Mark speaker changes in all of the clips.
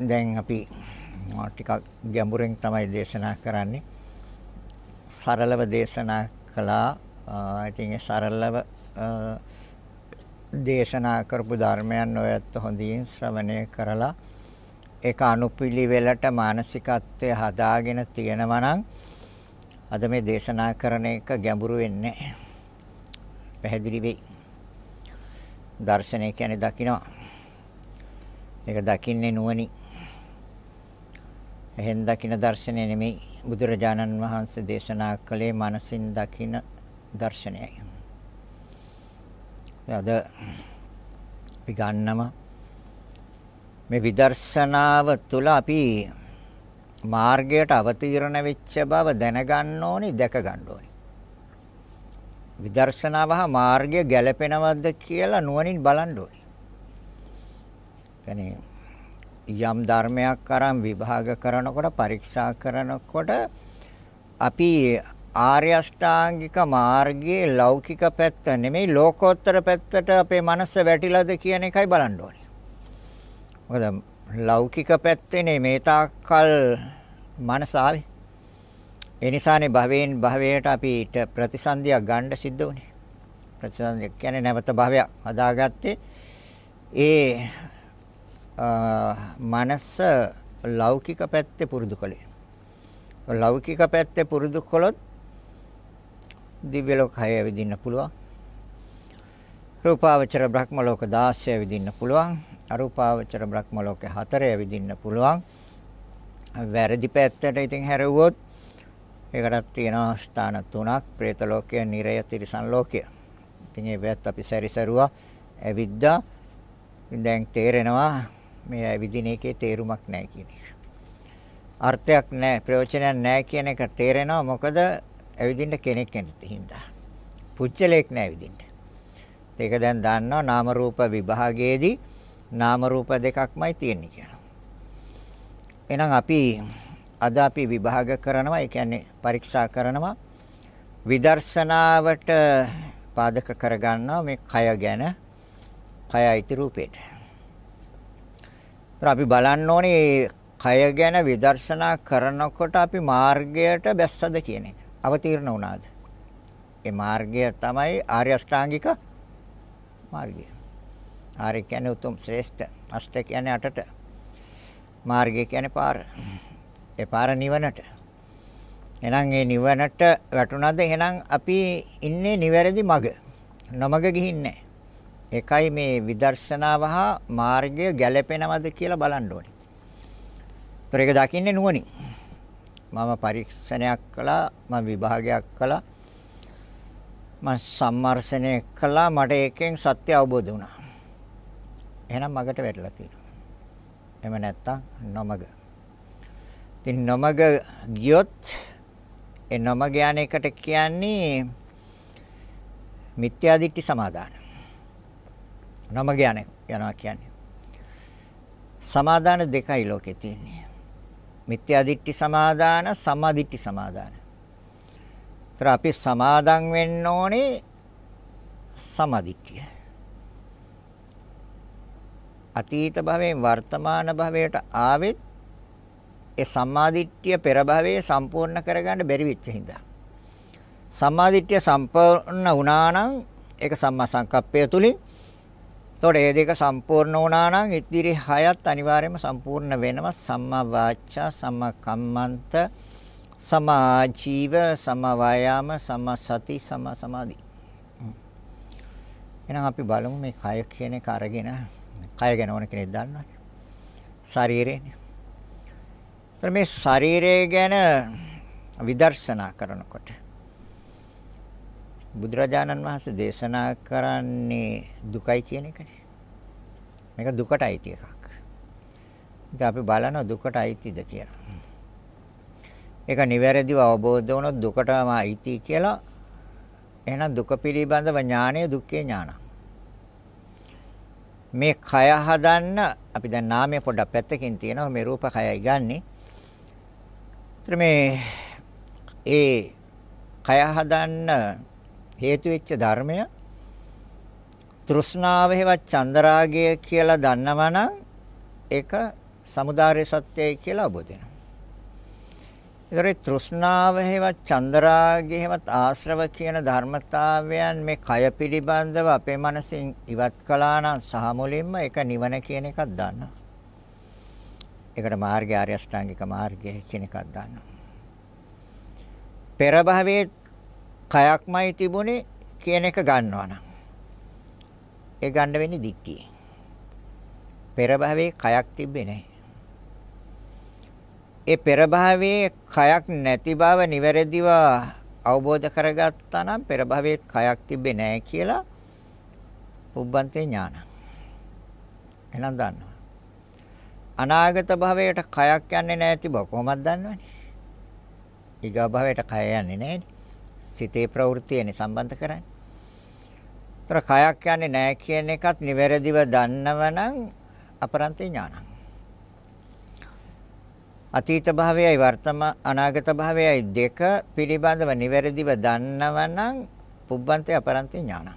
Speaker 1: දැන් අපි ටිකක් ගැඹුරෙන් තමයි දේශනා කරන්නේ. සරලව දේශනා කළා. ඉතින් ඒ සරලව දේශනා කරපු ධර්මයන් ඔයත් හොඳින් ශ්‍රවණය කරලා ඒක අනුපිළිවෙලට මානසිකත්වය හදාගෙන තියෙනවා නම් අද මේ දේශනා කරන එක ගැඹුරු වෙන්නේ පැහැදිලි වෙයි. දර්ශනය කියන්නේ දකිනවා. ඒක දකින්නේ නුවණින්. එහෙන් දකින දර්ශනය නෙමෙයි බුදුරජාණන් වහන්සේ දේශනා කළේ මනසින් දකින දර්ශනයයි. අද අපි ගන්නම මේ විදර්ශනාව තුළ අපි මාර්ගයට අවතීර්ණ වෙච්ච බව දැනගන්න ඕනි, දැක ගන්න ඕනි. විදර්ශනාව හා මාර්ගය ගැලපෙනවද කියලා නුවණින් බලන්න ඕනි. يعني යම් ධර්මයක් අරන් විභාග කරනකොට පරීක්ෂා කරනකොට අපි ආර්ය අෂ්ටාංගික මාර්ගයේ ලෞකික පැත්ත නෙමෙයි ලෝකෝත්තර පැත්තට අපේ මනස වැටිලාද කියන එකයි බලන්න ඕනේ. මොකද ලෞකික පැත්තේනේ මේ තාක්කල් මනස ආවේ. ඒ නිසානේ භවයෙන් භවයට අපිට ප්‍රතිසන්දිය ගන්න සිද්ධ වුනේ. ප්‍රතිසන්දිය කියන්නේ නැවත භවයක් හදාගත්තේ ඒ මනස ලෞකික පැත්තේ පුරුදු කළේ. ලෞකික පැත්තේ පුරුදු කළොත් දිව්‍ය ලෝකය විඳින්න පුළුවන්. රූපාවචර බ්‍රහ්ම ලෝක 16 විඳින්න පුළුවන්. අරූපාවචර බ්‍රහ්ම ලෝක 4 විඳින්න පුළුවන්. වැරදි පැත්තට ඉතින් හැරෙව්වොත් ඒකටත් තියෙනවා ස්ථාන තුනක් പ്രേත ලෝකය, නිරය, තිරිසන් ලෝකය. ඉතින් මේ වැත් අපි සැරිසරුවා ඇවිද්දා. දැන් තේරෙනවා මේ ඇවිදින එකේ තේරුමක් නැහැ කියන එක. අර්ථයක් නැහැ, ප්‍රයෝජනයක් නැහැ කියන එක තේරෙනවා මොකද ඇවිදින්න කෙනෙක් නැති හින්දා. පුච්චලයක් නැහැ ඇවිදින්න. ඒක දැන් දන්නවා නාම රූප විභාගයේදී නාම රූප දෙකක්මයි තියෙන්නේ කියලා. එහෙනම් අපි අද අපි විභාග කරනවා, ඒ කියන්නේ පරීක්ෂා කරනවා විදර්ශනාවට පාදක කරගන්නවා මේ කය ගැන කයයි රූපේට. අපි බලන්න ඕනේ කය ගැන විදර්ශනා කරනකොට අපි මාර්ගයට බැස්සද කියන එක. අවතීර්ණ වුණාද? ඒ මාර්ගය තමයි ආර්ය අෂ්ටාංගික මාර්ගය. ආර්ය කියන්නේ උතුම් ශ්‍රේෂ්ඨ, අෂ්ට කියන්නේ අටට. මාර්ගය කියන්නේ පාර. ඒ පාර නිවනට. එහෙනම් ඒ නිවනට වැටුණාද? එහෙනම් අපි ඉන්නේ නිවැරදි මඟ. නොමඟ ගිහින් නැහැ. එකයි මේ විදර්ශනාව හා මාර්ගය ගැළපෙනවද කියලා බලන්න ඕනේ. ඒක දකින්නේ නුවණින්. මම පරීක්ෂණයක් කළා, මම විභාගයක් කළා. මම සම්මර්ෂණය කළා, මට ඒකෙන් සත්‍ය අවබෝධ වුණා. එහෙනම් මගට වැටලා තියෙනවා. එම නැත්තම් නොමග. ඉතින් නොමග ගියොත් ඒ නොමග යන එකට කියන්නේ මිත්‍යාදිට්ඨි සමාදාන. නම ගැන යනවා කියන්නේ. සමාදාන දෙකයි ලෝකේ තියෙන්නේ. මිත්‍යා දිට්ඨි සමාදාන, සම්මා දිට්ඨි සමාදාන. ඒතර අපි සමාදන් වෙන්න ඕනේ සමාදිට්ඨිය. අතීත භවයෙන් වර්තමාන භවයට ආවෙත් ඒ සම්මාදිට්ඨිය පෙර භවයේ සම්පූර්ණ කරගන්න බැරි වෙච්ච හින්දා සම්මාදිට්ඨිය සම්පූර්ණ වුණා නම් ඒක සම්මා සංකප්පය තුලින් එතකොට මේ දෙක සම්පූර්ණ වුණා නම් ඉතිරි හයත් අනිවාර්යයෙන්ම සම්පූර්ණ වෙනවා සම්මා වාචා සම්මා කම්මන්ත සමා ජීව සමා වායාම සමා සති සමා සමාධි එහෙනම් අපි බලමු මේ කය කියන එක අරගෙන කය ගැන ඕන කෙනෙක් දන්නවනේ ශරීරේනේ එතකොට මේ ශරීරය ගැන විදර්ශනා කරනකොට බුදුරජාණන් වහන්සේ දේශනා කරන්නේ දුකයි කියන එකනේ. මේක දුකට අයිති එකක්. ඉතින් අපි බලන දුකට අයිතිද කියලා. ඒක නිවැරදිව අවබෝධ වුණොත් දුකටම අයිති කියලා එහෙනම් දුක පිළිබඳව ඥානය දුක්ඛේ ඥානං මේ කය හදන්න අපි දැන් නාමය පොඩක් පැත්තකින් තියෙනවා මේ රූප කයයි ගන්නෙ. ඒතර මේ ඒ කය හදන්න හේතු වෙච්ච ධර්මය තෘෂ්ණාව හේවත් චන්දරාගය කියලා දන්නවනම් ඒක samudāre සත්‍යය කියලා අවබෝධ වෙනවා. ඒතරේ තෘෂ්ණාව හේවත් චන්දරාගය හේවත් ආශ්‍රව කියන ධර්මතාවයන් මේ කය පිළිබඳව අපේ මනසින් ඉවත් කළා නම් සහ මුලින්ම ඒක නිවන කියන එකක් දන්නවා. ඒකට මාර්ගය ආර්ය අෂ්ටාංගික මාර්ගය කියන එකක් දන්නවා. පෙර භවයේ කයක්මයි තිබුණේ කියන එක ගන්නවා නම් ඒ ගන්න වෙන්නේ දික්කිය. පෙර භවයේ කයක් තිබ්බේ නැහැ. ඒ පෙර භවයේ කයක් නැති බව නිවැරදිව අවබෝධ කරගත්තා නම් පෙර භවයේ කයක් තිබ්බේ නැහැ කියලා පුබ්බන්තේ ඥාන. එහෙනම් දන්නවා. අනාගත භවයට කයක් යන්නේ නැති බව කොහොමද දන්නවන්නේ? ඊගා භවයට කය යන්නේ නැහැ. සිතේ ප්‍රවෘත්තියනේ සම්බන්ධ කරන්නේ. ඒතර කයක් යන්නේ නැහැ කියන එකත් නිවැරදිව දන්නවනම් අපරන්තේ ඥානං. අතීත භාවයයි වර්තමා අනාගත භාවයයි දෙක පිළිබඳව නිවැරදිව දන්නවනම් පුබ්බන්තේ අපරන්තේ ඥානං.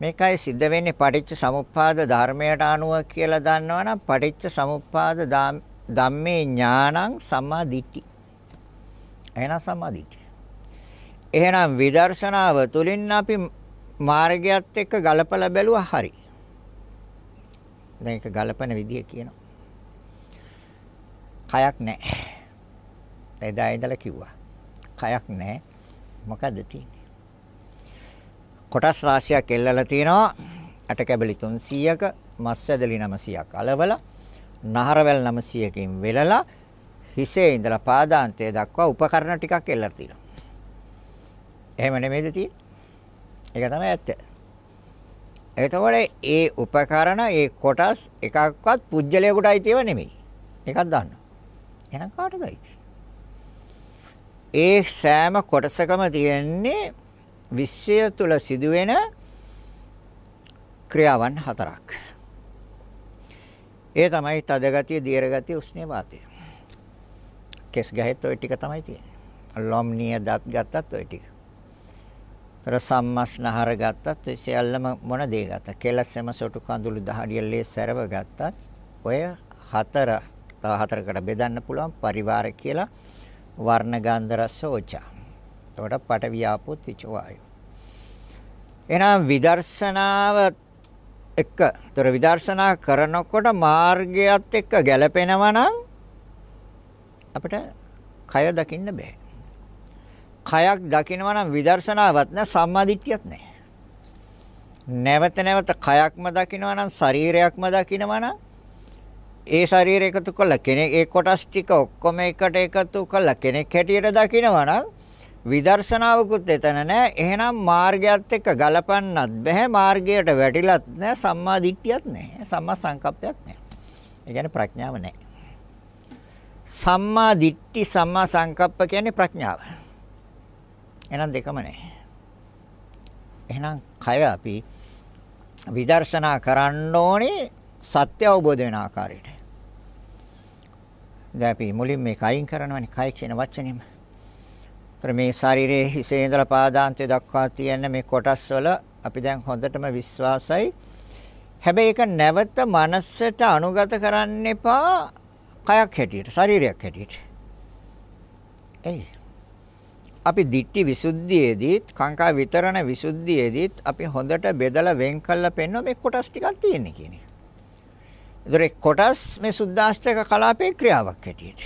Speaker 1: මේකයි සිද්ධ වෙන්නේ පටිච්ච සමුප්පාද ධර්මයට අනුව කියලා දන්නවනම් පටිච්ච සමුප්පාද ධම්මේ ඥානං සම්මා දිට්ඨි. එහෙනම් සම්මා දිට්ඨි. එහෙනම් විදර්ශනාව තුලින් අපි මාර්ගයත් එක්ක ගලපලා බැලුවා හරි. දැන් ඒක ගලපන විදිය කියනවා. කයක් නැහැ. එදා ඉඳලා කිව්වා. කයක් නැහැ. මොකද තියෙන්නේ? කොටස් රාශියක් එල්ලලා තිනවා. අට කැබලි 300ක, මස් ඇදලි 900ක් අලවලා, නහරවැල් 900කින් වෙලලා හිසේ ඉඳලා පාදාන්තය දක්වා උපකරණ ටිකක් එල්ලලා තිනවා. එහෙම නෙමෙයිද තියෙන්නේ? ඒක තමයි ඇත්ත. එතකොට ඒ උපකරණ ඒ කොටස් එකක්වත් පුජ්‍යලයකටයි තියව නෙමෙයි. එකක් දාන්න. එහෙනම් කාටදයි ඒ සෑම කොටසකම තියෙන්නේ විශ්ය තුල සිදුවෙන ක්‍රියාවන් හතරක්. ඒ තමයි තද ගතිය, දියර ගතිය, උෂ්ණ වාතය. කෙස් ගහෙත් ওই ටික තමයි තියෙන්නේ. ලොම්නිය දත් ගත්තත් ওই ටික. රසම්මස්නහර ගත්තත් ඒ සියල්ලම මොන දේ ගත්තා කෙලස්සෙම සොටු කඳුළු දහඩියලේ සරව ගත්තත් ඔය හතර තව හතරකට බෙදන්න පුළුවන් පරිවාර කියලා වර්ණ ගන්ධ රස ඕචා. එතකොට පට වියාපෝ තිච වායු. එහෙනම් විදර්ශනාව එක. ඒතර විදර්ශනා කරනකොට මාර්ගයත් එක්ක ගැලපෙනවා නම් අපිට කය දකින්න බෑ. කයක් දකිනවා නම් විදර්ශනාවක් නෑ සම්මාදිට්ඨියක් නෑ. නැවත නැවත කයක්ම දකිනවා නම් ශරීරයක්ම දකිනවා නම් ඒ ශරීරය එකතු කළ කෙනෙක් ඒ කොටස් ටික ඔක්කොම එකට එකතු කළ කෙනෙක් හැටියට දකිනවා නම් විදර්ශනාවකුත් එතන නෑ. එහෙනම් මාර්ගයත් එක්ක ගලපන්නත් බෑ. මාර්ගයට වැටිලත් නෑ. සම්මා දිට්ඨියත් නෑ. සම්මා සංකප්පයක් නෑ. ඒ කියන්නේ ප්‍රඥාව නෑ. සම්මා දිට්ඨි සම්මා සංකප්ප කියන්නේ ප්‍රඥාව. එහෙනම් දෙකම නැහැ. එහෙනම් කය අපි විදර්ශනා කරන්න ඕනේ සත්‍ය අවබෝධ වෙන ආකාරයට. දැන් අපි මුලින් මේ කයින් කරනවානේ කය කියන වචනේම. ඒතර මේ ශරීරයේ හිසේ ඉඳලා පාදාන්තය දක්වා තියෙන මේ කොටස් වල අපි දැන් හොඳටම විශ්වාසයි. හැබැයි ඒක නැවත මනසට අනුගත කරන්න එපා කයක් හැටියට, ශරීරයක් හැටියට. එයි අපි දිට්ටි විසුද්ධියේදීත් කාංකා විතරණ විසුද්ධියේදීත් අපි හොඳට බෙදලා වෙන් කරලා පෙන්වන මේ කොටස් ටිකක් තියෙන්නේ කියන එක. ඒතර කොටස් මේ සුද්දාස්ත්‍රක කලාපේ ක්‍රියාවක් හැටියට.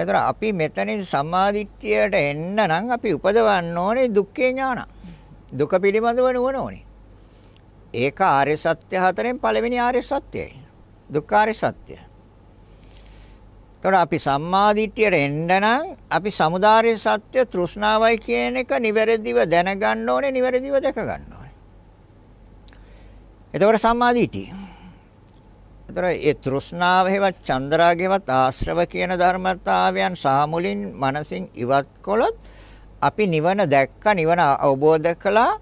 Speaker 1: ඒතර අපි මෙතනින් සම්මාදිට්ඨියට එන්න නම් අපි උපදවන්න ඕනේ දුක්ඛේ ඥාන. දුක පිළිබඳව නුවණ ඕනේ. ඒක ආර්ය සත්‍ය හතරෙන් පළවෙනි ආර්ය සත්‍යයි. දුක්ඛාරය සත්‍යයි. එතකොට අපි සම්මාදිට්ඨියට එන්න නම් අපි samudāre සත්‍ය තෘෂ්ණාවයි කියන එක නිවැරදිව දැනගන්න ඕනේ නිවැරදිව දැක ගන්න ඕනේ. එතකොට සම්මාදිට්ඨිය. එතකොට ඒ තෘෂ්ණාවේවත් චන්ද්‍රාගේවත් ආශ්‍රව කියන ධර්මතාවයන් සාමුලින් මනසින් ඉවත් කළොත් අපි නිවන දැක්ක නිවන අවබෝධ කළා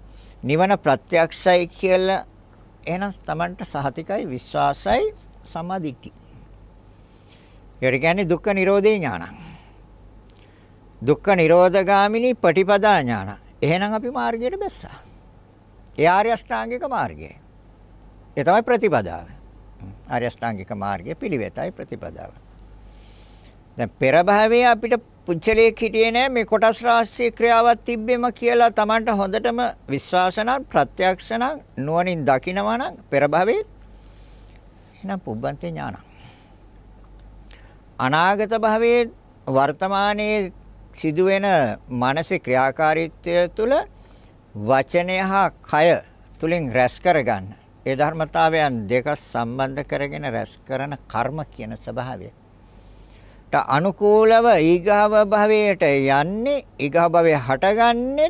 Speaker 1: නිවන ප්‍රත්‍යක්ෂයි කියලා එහෙනම් Tamanට සහතිකයි විශ්වාසයි සමාධිටි ඒකට කියන්නේ දුක්ඛ නිරෝධේ ඥානං. දුක්ඛ නිරෝධගාමිනී පටිපදා ඥානං. එහෙනම් අපි මාර්ගයට බැස්සා. ඒ ආර්ය අෂ්ටාංගික මාර්ගය. ඒ තමයි ප්‍රතිපදාව. ආර්ය අෂ්ටාංගික මාර්ගයේ පිළිවෙතයි ප්‍රතිපදාව. දැන් පෙර භවයේ අපිට පුච්චලයේ හිටියේ නෑ මේ කොටස් රාශියේ ක්‍රියාවක් තිබ්බෙම කියලා Tamanට හොඳටම විශ්වාස නම් ප්‍රත්‍යක්ෂ නම් නුවණින් දකිනවා නම් පෙර භවයේ එහෙනම් පුබ්බන්තේ ඥානං අනාගත භවයේ වර්තමානයේ සිදුවෙන මානසික ක්‍රියාකාරීත්වය තුළ වචනය හා කය තුලින් රැස් කරගන්න. ඒ ධර්මතාවයන් දෙක සම්බන්ධ කරගෙන රැස් කරන කර්ම කියන ස්වභාවය. ට අනුකූලව ඊගාව භවයට යන්නේ ඊගාව භවයේ හටගන්නේ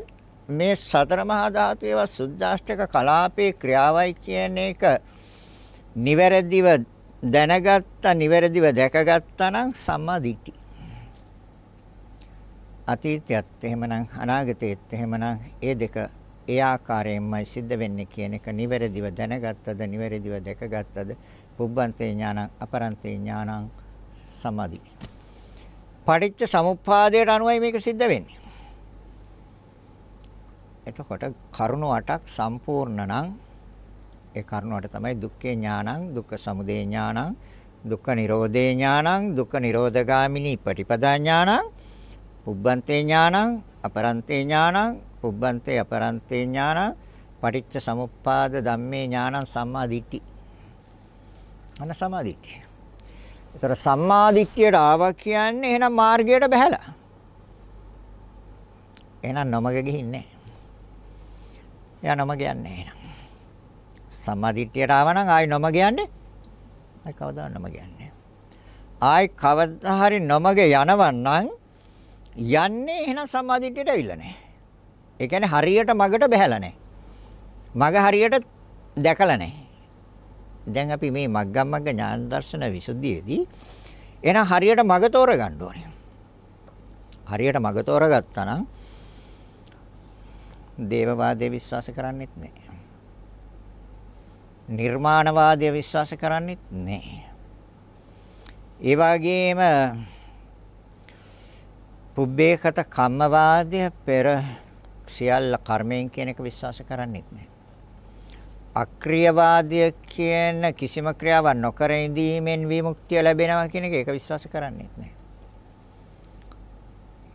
Speaker 1: මේ සතර මහා ධාතු ඒවා සුද්දාෂ්ටක කලාපේ ක්‍රියාවයි කියන එක නිවැරදිව දැනගත්තා නිවැරදිව දැකගත්තා නම් සම්මා දිට්ඨි. අතීතයත් එහෙමනම් අනාගතයත් එහෙමනම් ඒ දෙක ඒ ආකාරයෙන්මයි සිද්ධ වෙන්නේ කියන එක නිවැරදිව දැනගත්තද නිවැරදිව දැකගත්තද පුබ්බන්තේ ඥානං අපරන්තේ ඥානං සමාධි. පටිච්ච සමුප්පාදයට අනුවයි මේක සිද්ධ වෙන්නේ. එතකොට කරුණ අටක් සම්පූර්ණ නම් ඒ කරුණාවට තමයි දුක්ඛේ ඥානං දුක්ඛ සමුදය ඥානං දුක්ඛ නිරෝධේ ඥානං දුක්ඛ නිරෝධගාමිනී පටිපදා ඥානං පුබ්බන්තේ ඥානං අපරන්තේ ඥානං පුබ්බන්තේ අපරන්තේ ඥානං පටිච්ච සමුප්පාද ධම්මේ ඥානං සම්මා දිට්ඨි අන සම්මා දිට්ඨිය. ඒතර සම්මා දිට්ඨියට ආවා කියන්නේ එහෙනම් මාර්ගයට බහැලා. එහෙනම් නොමග ගිහින් නැහැ. එයා නොමග යන්නේ එහෙනම්. සම්මාදිට්ඨියට ආවනම් ආයි නොමග යන්නේ. ආයි කවදා නොමග යන්නේ. ආයි කවදා හරි නොමග යනවන්නම් යන්නේ එහෙනම් සම්මාදිට්ඨියට ඇවිල්ලා නැහැ. ඒ කියන්නේ හරියට මගට බැහැලා නැහැ. මග හරියට දැකලා නැහැ. දැන් අපි මේ මග්ගමග්ග ඥාන දර්ශන විසුද්ධියේදී එහෙනම් හරියට මග තෝරගන්න ඕනේ. හරියට මග තෝරගත්තා නම් දේවවාදේ විශ්වාස කරන්නෙත් නැහැ. නිර්මාණවාදය විශ්වාස කරන්නේත් නැහැ. ඒ වගේම පුබ්බේකත කම්මවාදය පෙර සියල්ල කර්මයෙන් කියන එක විශ්වාස කරන්නේත් නැහැ. අක්‍රියවාදය කියන කිසිම ක්‍රියාවක් නොකර ඉඳීමෙන් විමුක්තිය ලැබෙනවා කියන එක ඒක විශ්වාස කරන්නේත් නැහැ.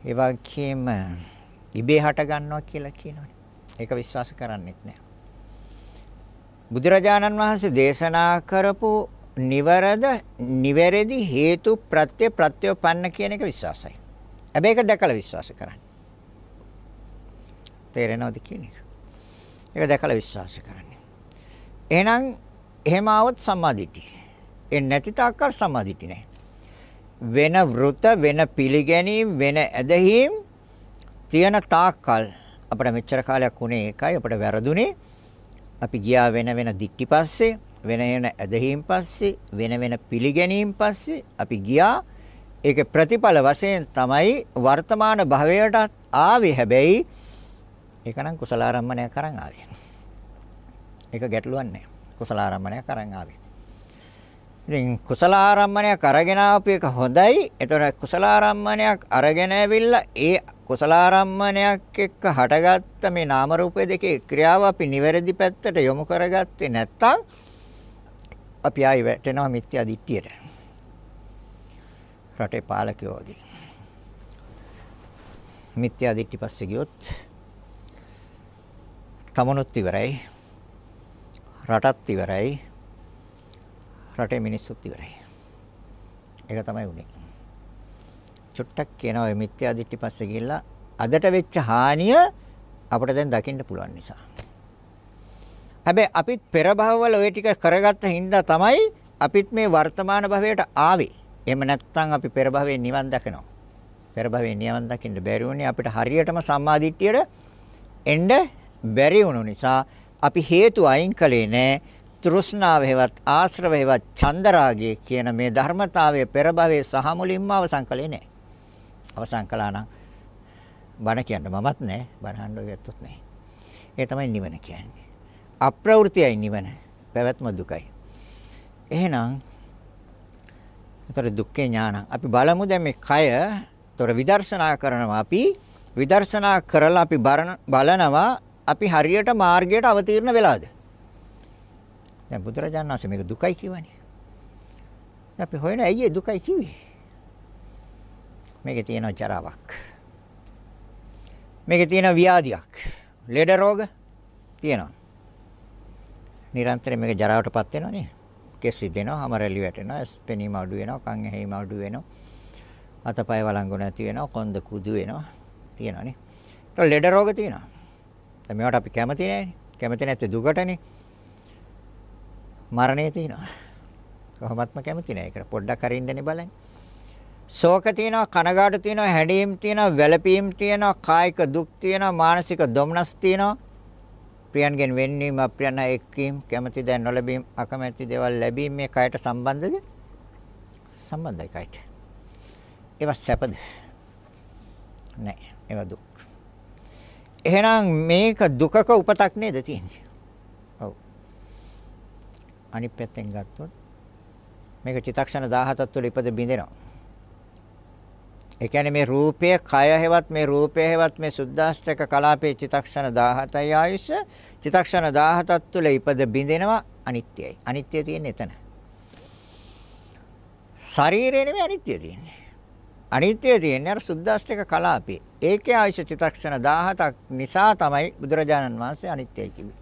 Speaker 1: ඒ වගේම ඉබේ හට ගන්නවා කියලා කියනවනේ. ඒක විශ්වාස කරන්නේත් නැහැ. බුදුරජාණන් වහන්සේ දේශනා කරපු නිවරද නිවැරදි හේතු ප්‍රත්‍ය ප්‍රත්‍යෝපන්න කියන එක විශ්වාසයි. හැබැයි ඒක දැකලා විශ්වාස කරන්න. තේරෙනවද කියන එක? ඒක දැකලා විශ්වාස කරන්න. එහෙනම් එහෙම આવොත් සම්මාදිට්ඨිය. ඒ නැති තාක්කල් සම්මාදිට්ඨිය නෑ. වෙන වෘත වෙන පිළිගැනීම් වෙන ඇදහිම් තියන තාක්කල් අපිට මෙච්චර කාලයක් උනේ ඒකයි අපිට වැරදුනේ අපි ගියා වෙන වෙන දික්ටි පස්සේ වෙන වෙන ඇදහිම් පස්සේ වෙන වෙන පිළිගැනීම් පස්සේ අපි ගියා ඒක ප්‍රතිඵල වශයෙන් තමයි වර්තමාන භවයට ආවේ හැබැයි ඒකනම් කුසල ආරම්මණයක් අරන් ආවේ ඒක ගැටලුවක් නෑ කුසල ආරම්මණයක් අරන් ආවේ ඉතින් කුසල ආරම්මණයක් අරගෙන ආපු එක හොඳයි. ඒතර කුසල ආරම්මණයක් අරගෙන ඇවිල්ලා ඒ කුසලාරම්මණයක් එක්ක හටගත්ත මේ නාම රූප දෙකේ ක්‍රියාව අපි නිවැරදි පැත්තට යොමු කරගත්තේ නැත්නම් අපි ආයෙ වැටෙනවා මිත්‍යා දිට්ඨියට. රටේ පාලකයෝ වගේ. මිත්‍යා දිට්ඨි පස්සේ ගියොත් තමනුත් ඉවරයි. රටත් ඉවරයි. රටේ මිනිස්සුත් ඉවරයි. ඒක තමයි උනේ. චොට්ටක් කියනවා ඔය මිත්‍යා දිට්ටි පස්සේ ගිහිල්ලා අදට වෙච්ච හානිය අපිට දැන් දකින්න පුළුවන් නිසා. හැබැයි අපිත් පෙර භවවල ওই ටික කරගත්ත හින්දා තමයි අපිත් මේ වර්තමාන භවයට ආවේ. එහෙම නැත්නම් අපි පෙර භවයේ නිවන් දකිනවා. පෙර භවයේ නිවන් දකින්න බැරි වුණේ අපිට හරියටම සම්මාදිට්ඨියට එන්න බැරි වුණු නිසා අපි හේතු අයින් කළේ නැහැ. තෘෂ්ණාව හේවත් ආශ්‍රව හේවත් චන්දරාගය කියන මේ ධර්මතාවය පෙර භවයේ සහ මුලින්ම අවසන් කළේ නැහැ. අවසන් කළා නම් බණ කියන්න මමත් නැහැ බණහන් ඔයගත්තොත් නැහැ. ඒ තමයි නිවන කියන්නේ. අප්‍රවෘතියයි නිවන. පැවැත්ම දුකයි. එහෙනම් උතර දුක්ඛේ ඥානං අපි බලමු දැන් මේ කය උතර විදර්ශනා කරනවා අපි විදර්ශනා කරලා අපි බලනවා අපි හරියට මාර්ගයට අවතීර්ණ වෙලාද දැන් බුදුරජාණන් වහන්සේ මේක දුකයි කියවනේ අපි හොයන ඇයි දුකයි කිව්වේ මේකේ තියෙන ජරාවක්. මේකේ තියෙන ව්‍යාධියක්. ලෙඩ රෝග තියෙනවා. නිරන්තරයෙන් මේක ජරාවටපත් වෙනවා නේ. කෙස් සිදෙනවා, හමරැලි වැටෙනවා, ස්පෙනීම අඩු වෙනවා, කන් ඇහිම අඩු වෙනවා. අතපය වළංගු නැති වෙනවා, කොන්ද කුදු වෙනවා. තියෙනවා නේ. ඒක ලෙඩ රෝග තියෙනවා. දැන් මේවට අපි කැමති නෑනේ. කැමති නැත්තේ දුකටනේ. මරණය තියෙනවා. කොහොමත්ම කැමති නෑ. ඒකට පොඩ්ඩක් අරින්නනේ බලන්නේ. ශෝක තියෙනවා කනගාටු තියෙනවා හැඬීම් තියෙනවා වැළපීම් තියෙනවා කායික දුක් තියෙනවා මානසික දුම්නස් තියෙනවා ප්‍රියන්ගෙන් වෙන්නීම අප්‍රියන එක්කීම් කැමැති දැන් නොලැබීම් අකමැති දේවල් ලැබීම මේ කයට සම්බන්ධද සම්බන්ධයි කයට ඒවා සැපද නෑ ඒවා දුක් එහෙනම් මේක දුකක උපතක් නේද තියෙන්නේ ඔව් අනිත් පැත්තෙන් ගත්තොත් මේක චිත්තක්ෂණ 17ක් තුළ ඉපද බිඳිනවා ඒ කියන්නේ මේ රූපය, කය හැවත් මේ රූපය හැවත් මේ සුද්දාෂ්ටක කලාපේ චිතක්ෂණ 17යි ආයුෂ. චිතක්ෂණ 17ක් තුළ ඉපද බිඳෙනවා අනිත්‍යයි. අනිත්‍ය තියෙන්නේ එතන. ශරීරේ නෙමෙයි අනිත්‍ය තියෙන්නේ. අනිත්‍ය තියෙන්නේ අර සුද්දාෂ්ටක කලාපේ. ඒකේ ආයුෂ චිතක්ෂණ 17ක් නිසා තමයි බුදුරජාණන් වහන්සේ අනිත්‍යයි කිව්වේ.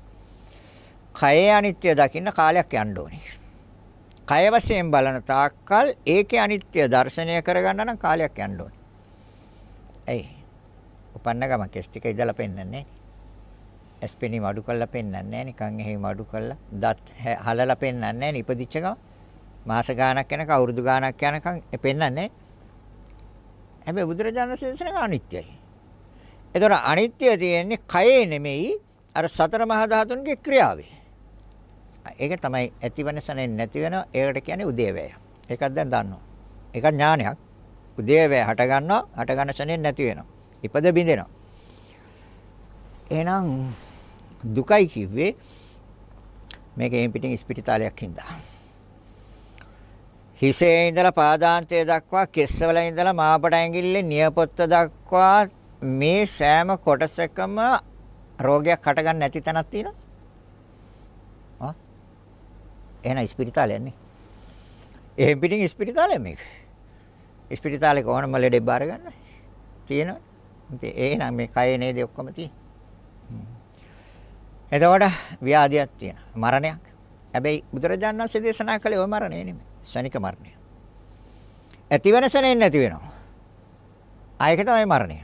Speaker 1: කයේ අනිත්‍ය දකින්න කාලයක් යන්න ඕනේ. කය වශයෙන් බලන තාක්කල් ඒකේ අනිත්‍ය දර්ශනය කරගන්න නම් කාලයක් යන්න ඕනේ. ඇයි? උපන්න ගම කෙස් ටික ඉඳලා පෙන්නන්නේ. ඇස්පෙනි වඩු කරලා පෙන්නන්නේ නැහැ නිකන් එහෙම වඩු කරලා දත් හලලා පෙන්නන්නේ නැහැ ඉපදිච්ච ගම. මාස ගාණක් යනක අවුරුදු ගාණක් යනකම් පෙන්නන්නේ. හැබැයි බුදුරජාණන් වහන්සේ අනිත්‍යයි. ඒතර අනිත්‍ය තියෙන්නේ කයේ නෙමෙයි අර සතර මහා ධාතුන්ගේ ක්‍රියාවේ. ඒක තමයි ඇතිවෙන සැනෙන් නැති වෙනවා. ඒකට කියන්නේ උදේවැය. ඒකත් දැන් දන්නවා. ඒක ඥානයක්. උදේවැය හට ගන්නවා. හට ගන්න සැනෙන් නැති වෙනවා. ඉපද බිඳෙනවා. එහෙනම් දුකයි කිව්වේ මේක එම් පිටින් ස්පිරිතාලයක් හින්දා. හිසේ ඉඳලා පාදාන්තය දක්වා කෙස්වල ඉඳලා මාපට ඇඟිල්ලේ නියපොත්ත දක්වා මේ සෑම කොටසකම රෝගයක් හටගන්න නැති තැනක් තියෙනවා. එහෙනම් ඉස්පිරිතාලයක් නේ. එහෙන් පිටින් ඉස්පිරිතාලයක් මේක. ඉස්පිරිතාලේ කොහොමද ලෙඩේ බාර ගන්න? තියෙනවා. ඉතින් එහෙනම් මේ කයේ නේද ඔක්කොම තියෙන්නේ. එතකොට ව්‍යාධියක් තියෙනවා. මරණයක්. හැබැයි බුදුරජාණන් වහන්සේ දේශනා කළේ ওই මරණය නෙමෙයි. ශනික මරණය. ඇතිවෙන සැනෙන් නැති වෙනවා. ආයක තමයි මරණය.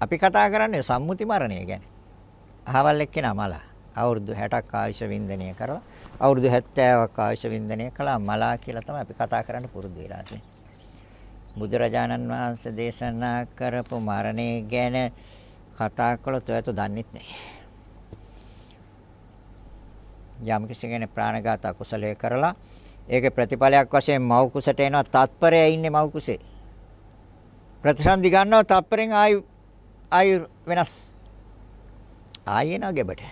Speaker 1: අපි කතා කරන්නේ සම්මුති මරණය ගැන. අහවල් එක්කෙනා මලා අවුරුදු 60ක් ආයුෂ වින්දනය කරලා අවුරුදු 70ක් ආයුෂ වින්දනය කළා මලා කියලා තමයි අපි කතා කරන්න පුරුදු වෙලා තියෙන්නේ. බුදුරජාණන් වහන්සේ දේශනා කරපු මරණය ගැන කතා කළොත් ඔයතු දන්නේ නැහැ. යම් කිසි කෙනෙක් ප්‍රාණඝාත කුසලයේ කරලා ඒකේ ප්‍රතිඵලයක් වශයෙන් මව් කුසට එනවා තත්පරය ඉන්නේ මව් කුසේ ප්‍රතිසන්දි ගන්නවා තත්පරෙන් ආයු ආයු වෙනස් ආයෙ එනවා ගැබට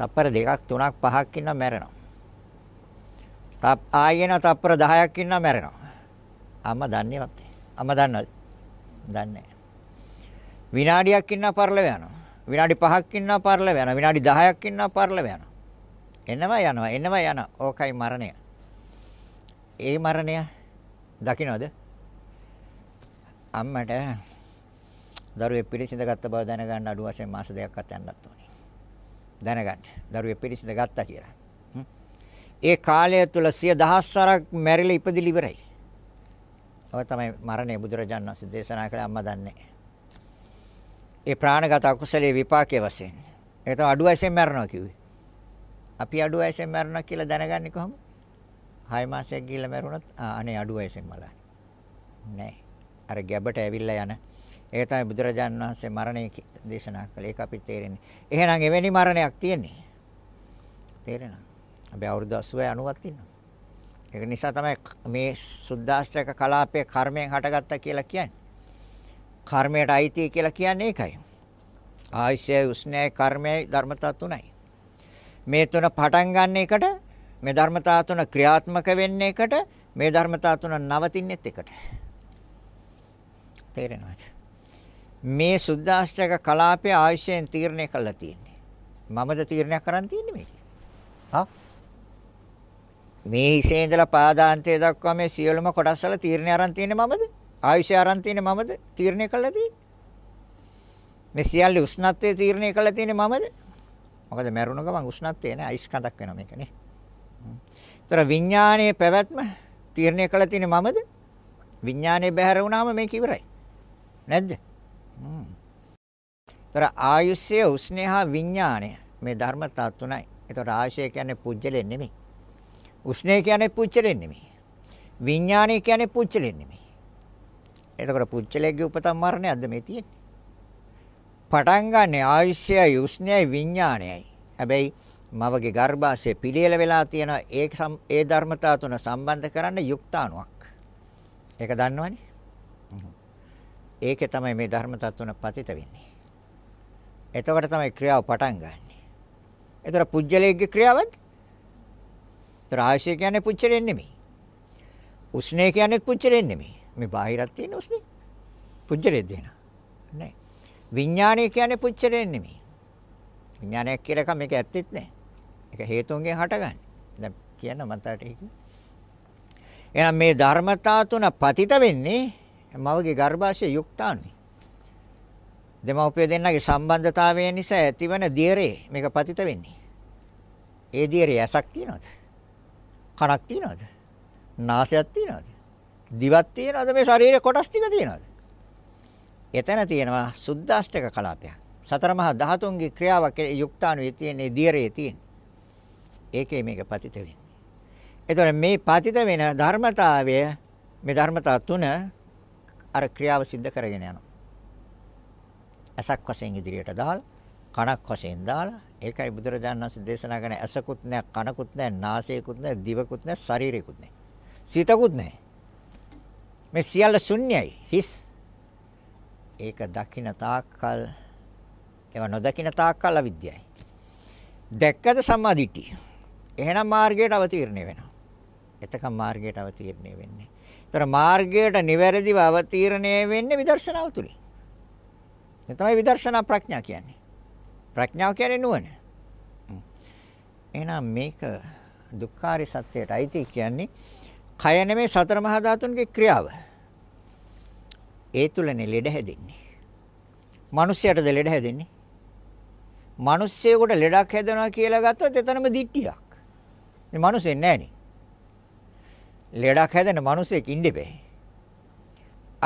Speaker 1: තප්පර දෙකක් තුනක් පහක් ඉන්නවා මැරෙනවා. තප් ආයෙන තප්පර 10ක් ඉන්නවා මැරෙනවා. අම්ම දන්නේවත් නැහැ. අම්ම දන්නවද? දන්නේ විනාඩියක් ඉන්නවා පරලව යනවා. විනාඩි 5ක් ඉන්නවා පරලව යනවා. විනාඩි 10ක් ඉන්නවා පරලව යනවා. එනවා යනවා. එනවා යනවා. ඕකයි මරණය. ඒ මරණය දකින්නවද? අම්මට දරුවේ පිළිසිඳ ගත්ත බව දැනගන්න අඩු වශයෙන් මාස දෙකක් අත යන්නත් ඕනේ. දැනගන්න. දරුවේ පිරිසිඳ ගත්තා කියලා. ඒ කාලය තුල සිය දහස් සරක් මැරිලා ඉපදිලි ඉවරයි. ඔය තමයි මරණය බුදුරජාණන් වහන්සේ දේශනා කළේ අම්මා දන්නේ. ඒ ප්‍රාණගත අකුසලයේ විපාකයේ වශයෙන්. ඒක තමයි අඩු වයසෙන් මැරනවා කිව්වේ. අපි අඩු වයසෙන් මැරනවා කියලා දැනගන්නේ කොහොමද? 6 මාසයක් ගිහිල්ලා මැරුණොත් අනේ අඩු වයසෙන් මලන්නේ. නෑ. අර ගැබට ඇවිල්ලා යන ඒක තමයි බුදුරජාන් වහන්සේ මරණය දේශනා කළේ. ඒක අපි තේරෙන්නේ. එහෙනම් එවැනි මරණයක් තියෙන්නේ. තේරෙනවා. අපි අවුරුදු 80 90ක් ඉන්නවා. ඒක නිසා තමයි මේ සුද්දාස්ත්‍රක කලාපයේ කර්මයෙන් හටගත්තා කියලා කියන්නේ. කර්මයට අයිති කියලා කියන්නේ ඒකයි. ආයශය උස්නේ කර්මයේ ධර්මතා තුනයි. මේ තුන පටන් ගන්න එකට මේ ධර්මතා තුන ක්‍රියාත්මක වෙන්න එකට මේ ධර්මතා තුන නවතින්නෙත් එකට. තේරෙනවද? මේ සුද්දාෂ්ටක කලාපය ආයුෂයෙන් තීරණය කළා තියෙන්නේ. මමද තීරණයක් කරන් තියෙන්නේ මේක. හා මේ හිසේ ඉඳලා පාදාන්තය දක්වා මේ සියලුම කොටස් වල තීරණය අරන් තියෙන්නේ මමද? ආයුෂය අරන් තියෙන්නේ මමද? තීරණය කළා තියෙන්නේ. මේ සියල්ල උෂ්ණත්වයේ තීරණය කළා තියෙන්නේ මමද? මොකද මැරුණ ගමන් උෂ්ණත්වය නෑ අයිස් කඳක් වෙනවා මේක නේ. ඒතර විඥානයේ පැවැත්ම තීරණය කළා තියෙන්නේ මමද? විඥානයේ බැහැර වුණාම මේක ඉවරයි. නැද්ද? ඒතර ආයුෂය උස්නේහා විඥාණය මේ ධර්මතා තුනයි. ඒතර ආශය කියන්නේ පුජ්‍යලෙන් නෙමෙයි. උස්නේ කියන්නේ පුජ්‍යලෙන් නෙමෙයි. විඥාණය කියන්නේ පුජ්‍යලෙන් නෙමෙයි. එතකොට පුජ්‍යලෙක්ගේ උපතම් මරණයක්ද මේ තියෙන්නේ? පටන් ගන්න ආයුෂයයි උස්නේයි විඥාණයයි. හැබැයි මවගේ ගර්භාෂයේ පිළියෙල වෙලා තියෙන ඒ ඒ ධර්මතා තුන සම්බන්ධ කරන්න යුක්තාණුවක්. ඒක දන්නවනේ. ඒකේ තමයි මේ ධර්මතා තුන පතිත වෙන්නේ. එතකොට තමයි ක්‍රියාව පටන් ගන්නෙ. ඒතර පුජ්‍යලයේ ක්‍රියාවද? ත්‍රාශය කියන්නේ පුච්චලෙන් නෙමෙයි. උස්නේ කියන්නේ පුච්චලෙන් නෙමෙයි. මේ බාහිරක් තියෙන උස්නේ. පුජ්‍යලයේ දෙන. නෑ. විඥානය කියන්නේ පුච්චලෙන් නෙමෙයි. විඥානයක් කියලා එකක් මේක ඇත්තෙත් නෑ. ඒක හේතුන්ගෙන් හටගන්නේ. දැන් කියන්න මතට ඒක. එහෙනම් මේ ධර්මතා තුන පතිත වෙන්නේ මවගේ ගර්භාෂයේ යුක්තාණුයි. දෙමව්පිය දෙන්නගේ සම්බන්ධතාවය නිසා ඇතිවන දියරේ මේක පතිත වෙන්නේ. ඒ දියරේ ඇසක් තියනවද? කනක් තියනවද? නාසයක් තියනවද? දිවක් තියනවද? මේ ශරීරේ කොටස් ටික තියනවද? එතන තියෙනවා සුද්දාෂ්ටක කලාපයක්. සතර මහා ධාතුන්ගේ ක්‍රියාවක් යුක්තාණුවේ තියෙන දියරේ තියෙන. ඒකේ මේක පතිත වෙන්නේ. එතකොට මේ පතිත වෙන ධර්මතාවය මේ ධර්මතා තුන අර ක්‍රියාව සිද්ධ කරගෙන යනවා. ඇසක් වශයෙන් ඉදිරියට දාලා කණක් වශයෙන් දාලා ඒකයි බුදුරජාණන් වහන්සේ දේශනා කරන ඇසකුත් නැහැ කණකුත් නැහැ නාසයකුත් නැහැ දිවකුත් නැහැ ශරීරයකුත් නැහැ සිතකුත් නැහැ මේ සියල්ල ශුන්‍යයි හිස් ඒක දකින්න තාක්කල් ඒව නොදකින්න තාක්කල් අවිද්‍යයි දැක්කද සම්මාදිට්ඨිය එහෙනම් මාර්ගයට අවතීර්ණය වෙනවා එතකම් මාර්ගයට අවතීර්ණය වෙන්නේ ඒතර මාර්ගයට නිවැරදිව අවතීර්ණය වෙන්නේ විදර්ශනාව තුලින් ඒ තමයි විදර්ශනා ප්‍රඥා කියන්නේ. ප්‍රඥාව කියන්නේ නුවණ. එහෙනම් මේක දුක්ඛාරය සත්‍යයට අයිති කියන්නේ කය නෙමෙයි සතර මහා ධාතුන්ගේ ක්‍රියාව. ඒ තුලනේ ලෙඩ හැදෙන්නේ. මිනිස්යාටද ලෙඩ හැදෙන්නේ? මිනිස්සෙකුට ලෙඩක් හැදෙනවා කියලා ගත්තොත් එතනම දිට්ටියක්. මේ මිනිස්සේ නෑනේ. ලෙඩක් හැදෙන මිනිසෙක් ඉන්න බෑ.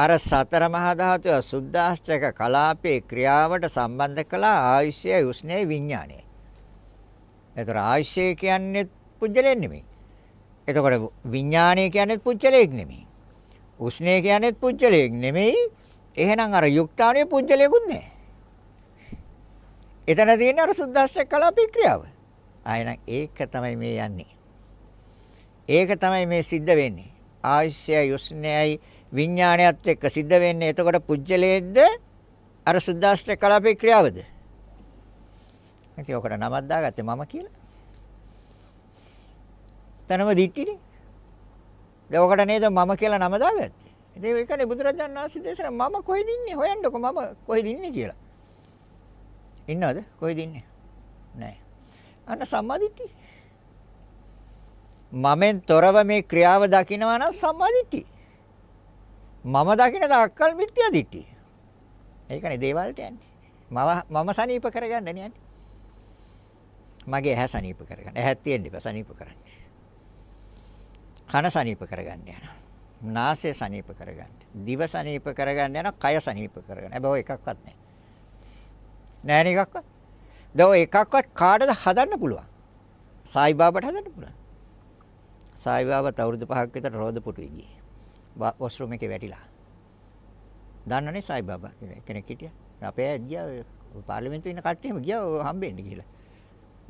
Speaker 1: අර සතර මහා ධාතුව සුද්දාස්ත්‍රක කලාපේ ක්‍රියාවට සම්බන්ධ කළා ආයුෂය උස්නේ විඥානය. ඒතර ආයුෂය කියන්නේ පුජ්‍යලෙන් නෙමෙයි. එතකොට විඥානය කියන්නේ පුජ්‍යලෙක් නෙමෙයි. උස්නේ කියන්නේ පුජ්‍යලෙක් නෙමෙයි. එහෙනම් අර යුක්තාණයේ පුජ්‍යලෙකුත් නැහැ. එතන තියෙන අර සුද්දාස්ත්‍රක කලාපේ ක්‍රියාව. ආයෙනම් ඒක තමයි මේ යන්නේ. ඒක තමයි මේ සිද්ධ වෙන්නේ. ආයුෂය උස්නේයි විඥාණයත් එක්ක සිද්ධ වෙන්නේ. එතකොට පුජ්‍යලේද්ද අර සුද්දාස්ත්‍ර කලාපේ ක්‍රියාවද? ඉතින් ඔකට නමක් දාගත්තේ මම කියලා. තනම දිට්ටිනේ. දැන් ඔකට නේද මම කියලා නම දාගත්තේ. ඉතින් ඒකනේ බුදුරජාණන් වහන්සේ දේශනා මම කොහෙද ඉන්නේ හොයන්නකො මම කොහෙද ඉන්නේ කියලා. ඉන්නවද? කොහෙද ඉන්නේ? නැහැ. අන්න සම්මාදිට්ඨිය. මමෙන් තොරව මේ ක්‍රියාව දකිනවා නම් සම්මාදිට්ඨිය. මම දකින දක්කල් මිත්‍යා දිට්ඨිය. ඒකනේ දේවල්ට යන්නේ. මම මම සනീപ කරගන්න යන්නේ. මගේ ඇහැ සනീപ කරගන්න. ඇහැ තියෙන්න ඉබ සනീപ කරන්න. කන සනീപ කරගන්න යනවා. නාසය සනീപ කරගන්න. දිව සනീപ කරගන්න යනවා. කය සනീപ කරගන්න. හැබැයි ඔය එකක්වත් නැහැ. නැහැ නේ එකක්වත්. දැන් ඔය එකක්වත් කාටද හදන්න පුළුවන්? සායි බාබට හදන්න පුළුවන්. සායි බාබත් අවුරුදු 5ක් විතර රෝද පුටුවේ ගියේ. වොෂ්රූම් එකේ වැටිලා. දන්නනේ සයි බබා කියලා කෙනෙක් හිටියා. අපේ ඇයි ගියා පාර්ලිමේන්තුවේ ඉන්න කට්ටියම ගියා හම්බෙන්න කියලා.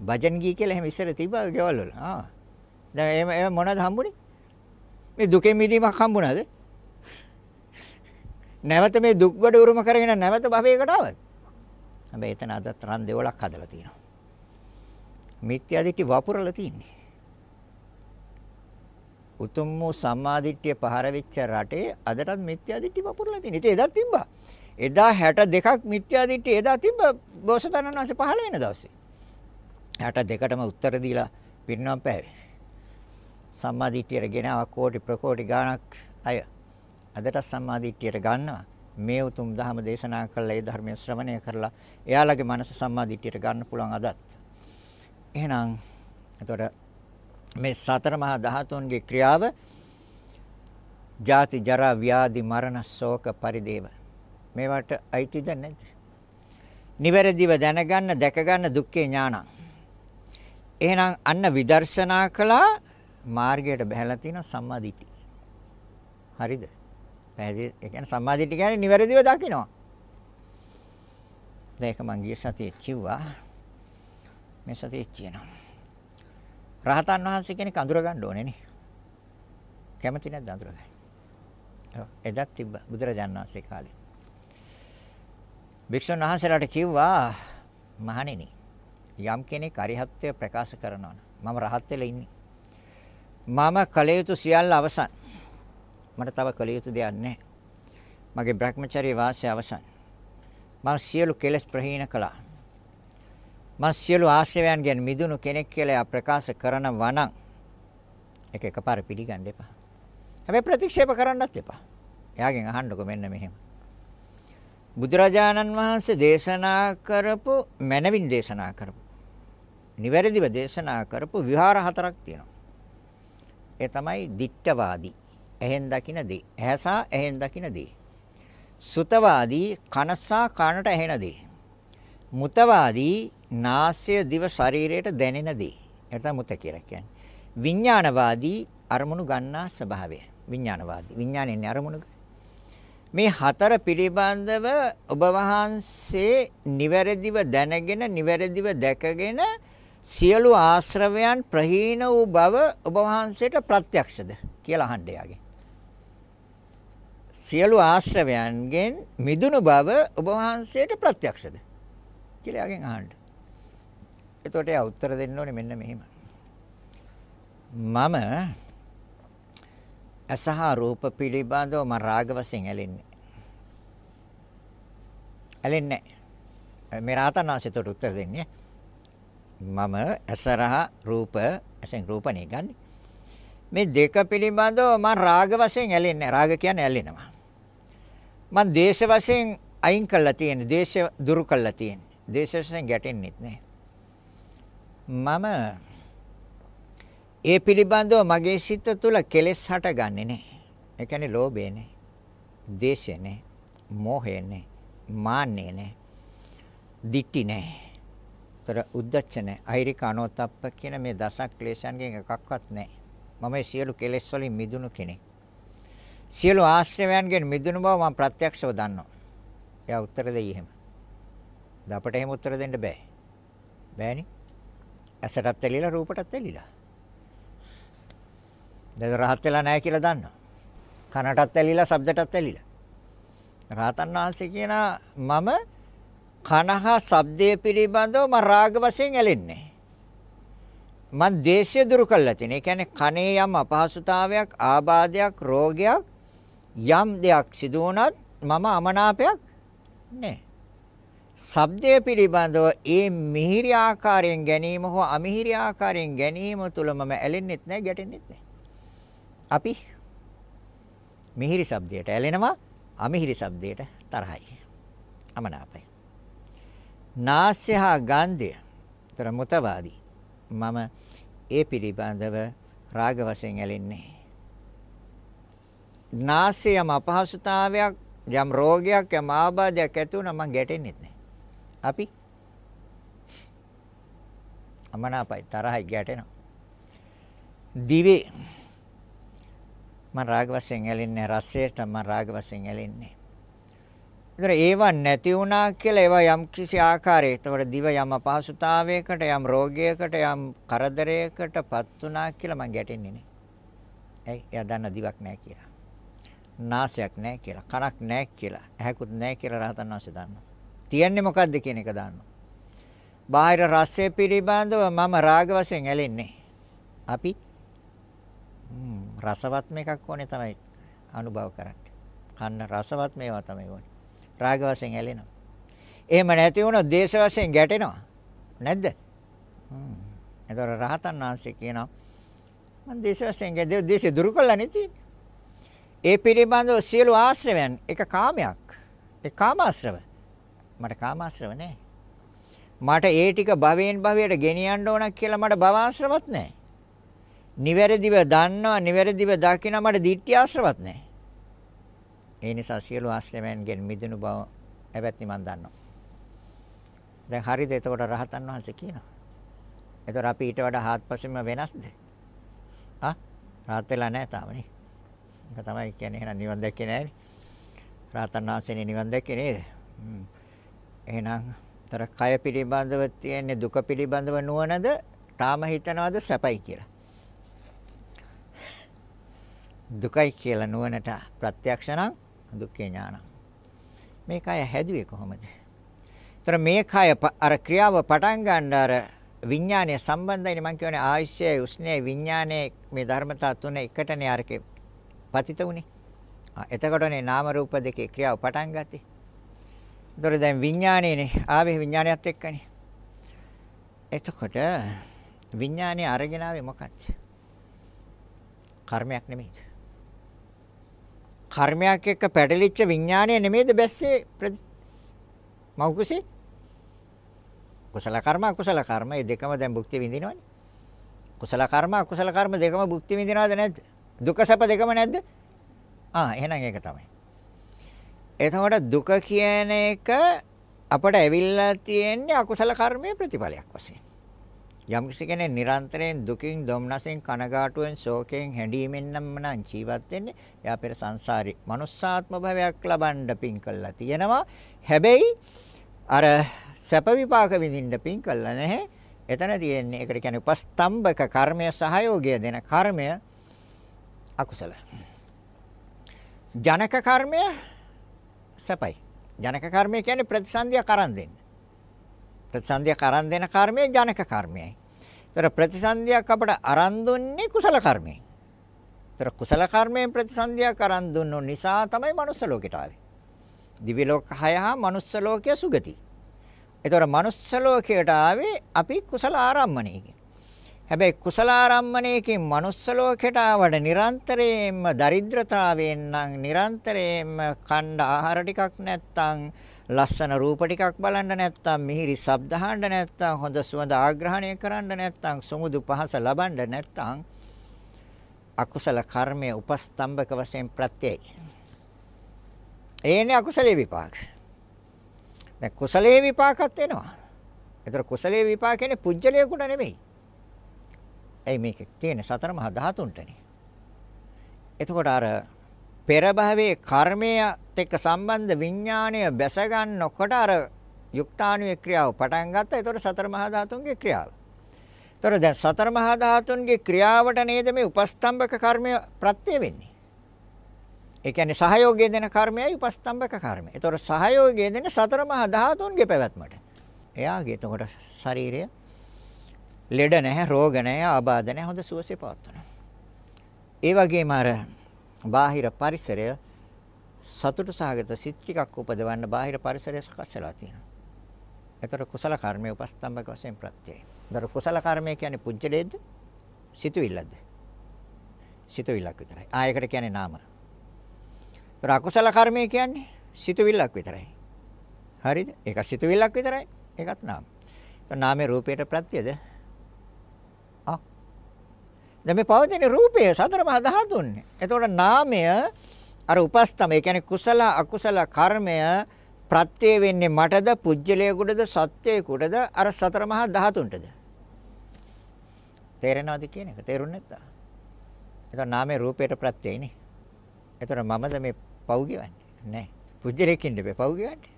Speaker 1: භජන් ගී කියලා එහෙම ඉස්සර තිබ්බා ගෙවල් වල. ආ. දැන් එහෙම එහෙම මොනවද හම්බුනේ? මේ දුකෙන් මිදීමක් හම්බුණාද? නැවත මේ දුක් ගොඩ උරුම කරගෙන නැවත භවයකට ආවද? හැබැයි එතන අදත් රන් දෙවලක් හදලා තියෙනවා. මිත්‍යාදිටි වපුරලා තින්නේ. උතුම් වූ සම්මාදිට්ඨිය පහර වෙච්ච රටේ අදටත් මිත්‍යාදිට්ඨිය වපුරලා තියෙන. ඉතින් එදා තිබ්බා. එදා 62ක් මිත්‍යාදිට්ඨිය එදා තිබ්බා බෝසතාණන් වහන්සේ පහළ වෙන දවසේ. 62ටම උත්තර දීලා පින්නම් පෑවේ. සම්මාදිට්ඨියට ගෙනාවා කෝටි ප්‍රකෝටි ගාණක් අය. අදටත් සම්මාදිට්ඨියට ගන්නවා. මේ උතුම් ධහම දේශනා කළා ඒ ධර්මය ශ්‍රවණය කරලා එයාලගේ මනස සම්මාදිට්ඨියට ගන්න පුළුවන් අදත්. එහෙනම් එතකොට මේ සතර මහා ධාතුන්ගේ ක්‍රියාව ජාති ජරා ව්‍යාධි මරණ ශෝක පරිදේව මේවට අයිතිද නැද්ද? නිවැරදිව දැනගන්න දැකගන්න දුක්ඛේ ඥානං. එහෙනම් අන්න විදර්ශනා කළා මාර්ගයට බහැලා තියෙන සම්මාදිටි. හරිද? පැහැදිලි. ඒ කියන්නේ සම්මාදිටි කියන්නේ නිවැරදිව දකිනවා. දැන් ඒක මං ගිය සතියේ කිව්වා. මේ සතියේ කියනවා. රහතන් වහන්සේ කෙනෙක් අඳුර ගන්න ඕනේ නේ. කැමති නැද්ද අඳුර ගන්න? එදත් තිබ්බ බුදුරජාණන් වහන්සේ කාලේ. භික්ෂුන් වහන්සේලාට කිව්වා මහණෙනි යම් කෙනෙක් අරිහත්ත්වය ප්‍රකාශ කරනවා මම රහත් වෙලා ඉන්නේ. මම කලයුතු සියල්ල අවසන්. මට තව කලයුතු දෙයක් නැහැ. මගේ Brahmacharya වාසය අවසන්. මම සියලු කෙලෙස් ප්‍රහීන කළා. මම සියලු ආශ්‍රවයන්ගෙන් මිදුණු කෙනෙක් කියලා ප්‍රකාශ කරනවා නම් ඒක එකපාර පිළිගන්න එපා. හැබැයි ප්‍රතික්ෂේප කරන්නත් එපා. එයාගෙන් අහන්නකෝ මෙන්න මෙහෙම. බුදුරජාණන් වහන්සේ දේශනා කරපු මනවින් දේශනා කරපු නිවැරදිව දේශනා කරපු විහාර හතරක් තියෙනවා. ඒ තමයි දිට්ඨවාදී. එහෙන් දකින දේ. ඇහසා එහෙන් දකින දේ. සුතවාදී කනසා කනට ඇහෙන දේ. මුතවාදී නාසය දිව ශරීරයට දැනෙන දේ. ඒකට මුත කියලා කියන්නේ. විඥානවාදී අරමුණු ගන්නා ස්වභාවය. විඥානවාදී. විඥානයේනේ අරමුණු. මේ හතර පිළිබඳව ඔබ වහන්සේ නිවැරදිව දැනගෙන නිවැරදිව දැකගෙන සියලු ආශ්‍රවයන් ප්‍රහීන වූ බව ඔබ වහන්සේට ප්‍රත්‍යක්ෂද කියලා අහන්න යාගේ. සියලු ආශ්‍රවයන්ගෙන් මිදුණු බව ඔබ වහන්සේට ප්‍රත්‍යක්ෂද? කියලා එයාගෙන් අහන්න. එතකොට එයා උත්තර දෙන්න ඕනේ මෙන්න මෙහෙම. මම අසහ රූප පිළිබඳව මම රාග වශයෙන් ඇලෙන්නේ. ඇලෙන්නේ මේ රාතනාසයට උත්තර දෙන්නේ. මම අසරහ රූප ඇසෙන් රූපණේ ගන්න. මේ දෙක පිළිබඳව මම රාග වශයෙන් ඇලෙන්නේ. රාග කියන්නේ ඇලෙනවා. මම දේශ වශයෙන් අයින් කළා තියෙන දේශ දුරු කළා තියෙන. දේශයෙන් ගැටෙන්නෙත් නැහැ. මම ඒ පිළිබඳව මගේ සිත තුළ කෙලෙස් හටගන්නේ නැහැ. ඒ කියන්නේ ලෝභය නැහැ. දේශය නැහැ. මෝහය නැහැ. මාන්නය නැහැ. දික්ටි නැහැ. තර උද්දච්ච නැහැ. අහිරික අනෝතප්ප කියන මේ දසක් ක්ලේශයන්ගෙන් එකක්වත් නැහැ. මම මේ සියලු කෙලෙස් වලින් මිදුණු කෙනෙක්. සියලු ආශ්‍රවයන්ගෙන් මිදුණු බව මම ප්‍රත්‍යක්ෂව දන්නවා. එයා උත්තර දෙයි එහෙම. ද අපට එහෙම උත්තර දෙන්න බෑ. බෑනේ. ඇසටත් ඇලිලා රූපටත් ඇලිලා. දැන් රහත් වෙලා නැහැ කියලා දන්නවා. කනටත් ඇලිලා ශබ්දටත් ඇලිලා. රහතන් වහන්සේ කියන මම කනහා ශබ්දයේ පිළිබඳව මම රාග වශයෙන් ඇලෙන්නේ මන් දේශය දුරු කළා තියෙන. ඒ කියන්නේ කනේ යම් අපහසුතාවයක්, ආබාධයක්, රෝගයක් යම් දෙයක් සිදු වුණත් මම අමනාපයක් නැහැ. ශබ්දය පිළිබඳව ඒ මිහිරි ආකාරයෙන් ගැනීම හෝ අමිහිරි ආකාරයෙන් ගැනීම තුලම ඇලෙන්නෙත් නැහැ ගැටෙන්නෙත් නැහැ. අපි මිහිරි ශබ්දයට ඇලෙනවා අමිහිරි ශබ්දයට තරහයි. අමනාපයි. නාස්‍ය හා ගන්ධය තර මුතවාදී. මම ඒ පිළිබඳව රාග වශයෙන් ඇලෙන්නේ. නාස්‍ය යම් අපහසුතාවයක් යම් රෝගයක් යම් ආබාධයක් ඇති වුණා මම ගැටෙන්නේ නැහැ. අපි අමනාපයි තරහයි ගැටෙනවා. දිවේ මම රාග වශයෙන් ඇලෙන්නේ රසයට මම රාග වශයෙන් ඇලෙන්නේ. ඒතර ඒවා නැති වුණා කියලා ඒවා යම් කිසි ආකාරයකට ඒතර දිව යම් අපහසුතාවයකට යම් රෝගයකට යම් කරදරයකටපත් වුණා කියලා මම ගැටෙන්නේ නෑ. ඇයි? එයා දන්න දිවක් නෑ කියලා. නාසයක් නෑ කියලා. කනක් නෑ කියලා. ඇහැකුත් නෑ කියලා රහතන් වහන්සේ දන්නවා. තියන්නේ මොකද්ද කියන එක දානවා. බාහිර රසය පිළිබඳව මම රාග වශයෙන් ඇලෙන්නේ. අපි රසවත්ම එකක් ඕනේ තමයි අනුභව කරන්න. කන්න රසවත් මේවා තමයි ඕනේ. රාග වශයෙන් ඇලෙනවා. එහෙම නැති වුණොත් දේශ වශයෙන් ගැටෙනවා. නැද්ද? හ්ම්. ඒතර රහතන් වහන්සේ කියනවා මම දේශ වශයෙන් ගැදේ දේශය දුරු කළා නෙති. ඒ පිළිබඳව සියලු ආශ්‍රවයන් එක කාමයක්. ඒ කාමාශ්‍රවය මට කාමාශ්‍රව නැහැ. මට ඒ ටික භවයෙන් භවයට ගෙනියන්න ඕන කියලා මට භවාශ්‍රවත් නැහැ. නිවැරදිව දන්නවා නිවැරදිව දකිනවා මට ditthi ආශ්‍රවත් නැහැ. ඒ නිසා සියලු ආශ්‍රමයන්ගෙන් මිදුණු බව ඇවැත්නි මන් දන්නවා. දැන් හරිද එතකොට රහතන් වහන්සේ කියනවා. එතකොට අපි ඊට වඩා හාත්පසින්ම වෙනස්ද? ආ රහත් වෙලා නැහැ තාම නේ. ඒක තමයි කියන්නේ එහෙනම් නිවන් දැක්කේ නැහැ නේ. රහතන් වහන්සේනේ නිවන් දැක්කේ නේද? හ්ම්. එහෙනම් තර කය පිළිබඳව තියෙන දුක පිළිබඳව නුවණද තාම හිතනවාද සැපයි කියලා. දුකයි කියලා නුවණට ප්‍රත්‍යක්ෂ නම් දුක්ඛේ ඥානං. මේ කය හැදුවේ කොහොමද? ତර මේ කය අර ක්‍රියාව පටන් ගන්න අර විඥානය සම්බන්ධයිනේ මම කියන්නේ ආයශ්‍යය උස්නේ විඥානයේ මේ ධර්මතා තුන එකටනේ අරකේ පතිත උනේ. එතකොටනේ නාම රූප දෙකේ ක්‍රියාව පටන් ගත්තේ. ඒතොර දැන් විඥානයනේ ආවේ විඥානයත් එක්කනේ. එතකොට විඥානේ අරගෙන ආවේ මොකක්ද? කර්මයක් නෙමෙයිද? කර්මයක් එක්ක පැටලිච්ච විඥානය නෙමෙයිද බැස්සේ මෞකසේ? කුසල කර්ම අකුසල කර්ම මේ දෙකම දැන් භුක්ති විඳිනවනේ. කුසල කර්ම අකුසල කර්ම දෙකම භුක්ති විඳිනවද නැද්ද? දුක සැප දෙකම නැද්ද? ආ එහෙනම් ඒක තමයි. එතකොට දුක කියන එක අපට ඇවිල්ලා තියෙන්නේ අකුසල කර්මයේ ප්‍රතිඵලයක් වශයෙන්. යම් කෙනෙක් නිරන්තරයෙන් දුකින්, දුම්නසෙන්, කනගාටුවෙන්, ශෝකයෙන් හැඬීමෙන් නම් නම් ජීවත් වෙන්නේ, එයා පෙර සංසාරේ manussාත්ම භවයක් ලබන්න පින් කළා තියෙනවා. හැබැයි අර සැප විපාක විඳින්න පින් කළා නැහැ. එතන තියෙන්නේ ඒකට කියන්නේ උපස්තම්භක කර්මය සහයෝගය දෙන කර්මය අකුසල. ජනක කර්මය සැපයි. ජනක කර්මය කියන්නේ ප්‍රතිසන්දියක් අරන් දෙන්න. ප්‍රතිසන්දියක් අරන් දෙන කර්මය ජනක කර්මයයි. ඒතර ප්‍රතිසන්දියක් අපට අරන් දුන්නේ කුසල කර්මයෙන්. ඒතර කුසල කර්මයෙන් ප්‍රතිසන්දියක් අරන් දුන්නු නිසා තමයි manuss ලෝකෙට ආවේ. දිව්‍ය ලෝක 6 හා manuss ලෝකයේ සුගති. ඒතර manuss ලෝකයට ආවේ අපි කුසල ආරම්මණයකින්. හැබැයි කුසලාරම්මණයකින් manuss ලෝකයට ආවට නිරන්තරයෙන්ම දරිද්‍රතාවයෙන් නම් නිරන්තරයෙන්ම කණ්ඩ ආහාර ටිකක් නැත්තම් ලස්සන රූප ටිකක් බලන්න නැත්තම් මිහිරි ශබ්ද අහන්න නැත්තම් හොඳ සුවඳ ආග්‍රහණය කරන්න නැත්තම් සුමුදු පහස ලබන්න නැත්තම් අකුසල කර්මයේ උපස්තම්භක වශයෙන් ප්‍රත්‍යයයි. ඒනේ අකුසලේ විපාක. දැන් කුසලේ විපාකත් එනවා. ඒතර කුසලේ විපාකනේ පුජ්‍යලයකට නෙමෙයි. ඒ මේක තියෙන්නේ සතර මහා ධාතුන්ටනේ. එතකොට අර පෙර භවයේ කර්මයට එක්ක සම්බන්ධ විඥාණය බැස ගන්නකොට අර යුක්තාණුයේ ක්‍රියාව පටන් ගත්තා. එතකොට සතර මහා ධාතුන්ගේ ක්‍රියාව. එතකොට දැන් සතර මහා ධාතුන්ගේ ක්‍රියාවට නේද මේ උපස්තම්භක කර්මය ප්‍රත්‍ය වෙන්නේ. ඒ කියන්නේ සහයෝගය දෙන කර්මයයි උපස්තම්භක කර්මය. ඒතොර සහයෝගය දෙන සතර මහා ධාතුන්ගේ පැවැත්මට. එයාගේ එතකොට ශරීරය ලෙඩ නැහැ, රෝග නැහැ, ආබාධ නැහැ, හොඳ සුවසේ පවත්වනවා. ඒ වගේම අර බාහිර පරිසරය සතුට සහගත සිත් ටිකක් උපදවන්න බාහිර පරිසරය සකස් වෙලා තියෙනවා. ඒතර කුසල කර්මයේ උපස්තම්භක වශයෙන් ප්‍රත්‍යයයි. ඒතර කුසල කර්මය කියන්නේ පුජ්‍යලේද? සිතුවිල්ලද? සිතුවිල්ලක් විතරයි. ආයකට කියන්නේ නාම. ඒතර අකුසල කර්මය කියන්නේ සිතුවිල්ලක් විතරයි. හරිද? ඒක සිතුවිල්ලක් විතරයි. ඒකත් නාම. ඒතර නාමයේ රූපයට ප්‍රත්‍යද? දැන් මේ පවතින රූපය සතර මහා ධාතුන්නේ. එතකොට නාමය අර උපස්තම ඒ කියන්නේ කුසල අකුසල කර්මය ප්‍රත්‍ය වෙන්නේ මටද පුජ්‍යලයකටද සත්‍යයකටද අර සතර මහා ධාතුන්ටද තේරෙනවද කියන එක තේරුන්නේ නැත්තා එතකොට නාමයේ රූපයට ප්‍රත්‍යයනේ එතකොට මමද මේ පව් කියවන්නේ නැහැ පුජ්‍යලයකින් දෙපේ පව් කියවන්නේ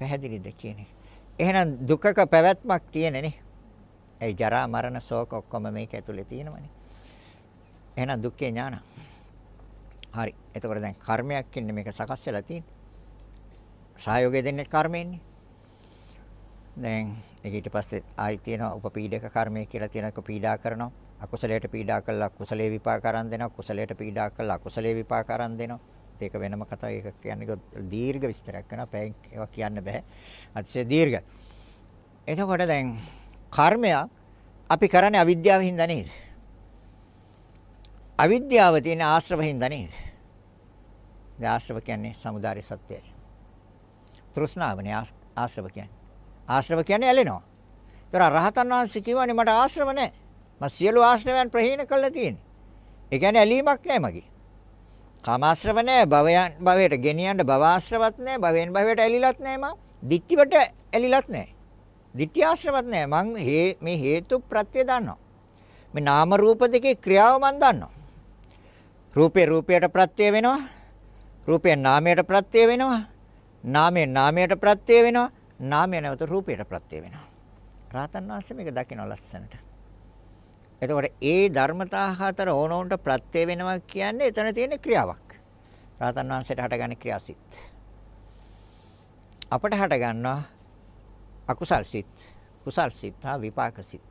Speaker 1: පැහැදිලිද කියන්නේ එහෙනම් දුකක පැවැත්මක් තියෙනනේ ඒ ජරා මරණ ශෝක ඔක්කොම මේක ඇතුලේ තියෙනවනේ. එහෙනම් දුක්ඛේ ඥාන. හරි. එතකොට දැන් කර්මයක් ඉන්නේ මේක සකස් වෙලා තියෙන්නේ. සහයෝගය දෙන්නේ කර්මෙන්නේ. දැන් ඒක ඊට පස්සේ ආයි තියෙනවා උපපීඩක කර්මය කියලා තියෙනක පීඩා කරනවා. අකුසලයට පීඩා කළා කුසලයේ විපාක අරන් දෙනවා. කුසලයට පීඩා කළා කුසලයේ විපාක අරන් දෙනවා. ඒක වෙනම කතාවක්. ඒක කියන්නේ දීර්ඝ විස්තරයක් කරනවා. පැයෙන් ඒවා කියන්න බෑ. අතිශය දීර්ඝයි. එතකොට දැන් කර්මයක් අපි කරන්නේ අවිද්‍යාව හින්දා නේද? අවිද්‍යාව තියෙන ආශ්‍රව හින්දා නේද? ඒ ආශ්‍රව කියන්නේ samudāri සත්‍යයයි. තෘෂ්ණාවනේ ආශ්‍රව කියන්නේ. ආශ්‍රව කියන්නේ ඇලෙනවා. ඒතර රහතන් වහන්සේ කියවනේ මට ආශ්‍රව නැහැ. මම සියලු ආශ්‍රවයන් ප්‍රහීන කළා තියෙන්නේ. ඒ කියන්නේ ඇලීමක් නැහැ මගේ. කාමාශ්‍රව නැහැ, භවයන් භවයට ගෙනියන්න භව ආශ්‍රවත් නැහැ, භවෙන් භවයට ඇලිලත් නැහැ මම. දික්ටිවට ඇලිලත් නැහැ. ditthියාශ්‍රවත් නැහැ. මං මේ හේතු ප්‍රත්‍ය දන්නවා. මේ නාම රූප දෙකේ ක්‍රියාව මං දන්නවා. රූපේ රූපයට ප්‍රත්‍ය වෙනවා. රූපේ නාමයට ප්‍රත්‍ය වෙනවා. නාමේ නාමයට ප්‍රත්‍ය වෙනවා. නාමය නැවත රූපයට ප්‍රත්‍ය වෙනවා. රාතන් වහන්සේ මේක දකින ලස්සනට. එතකොට ඒ ධර්මතා හතර ඕනෝන්ට ප්‍රත්‍ය වෙනවා කියන්නේ එතන තියෙන ක්‍රියාවක්. රාතන් වහන්සේට හටගන්න ක්‍රියාසිට. අපට හටගන්නවා අකුසල් සිත්, කුසල් සිත් හා විපාක සිත්.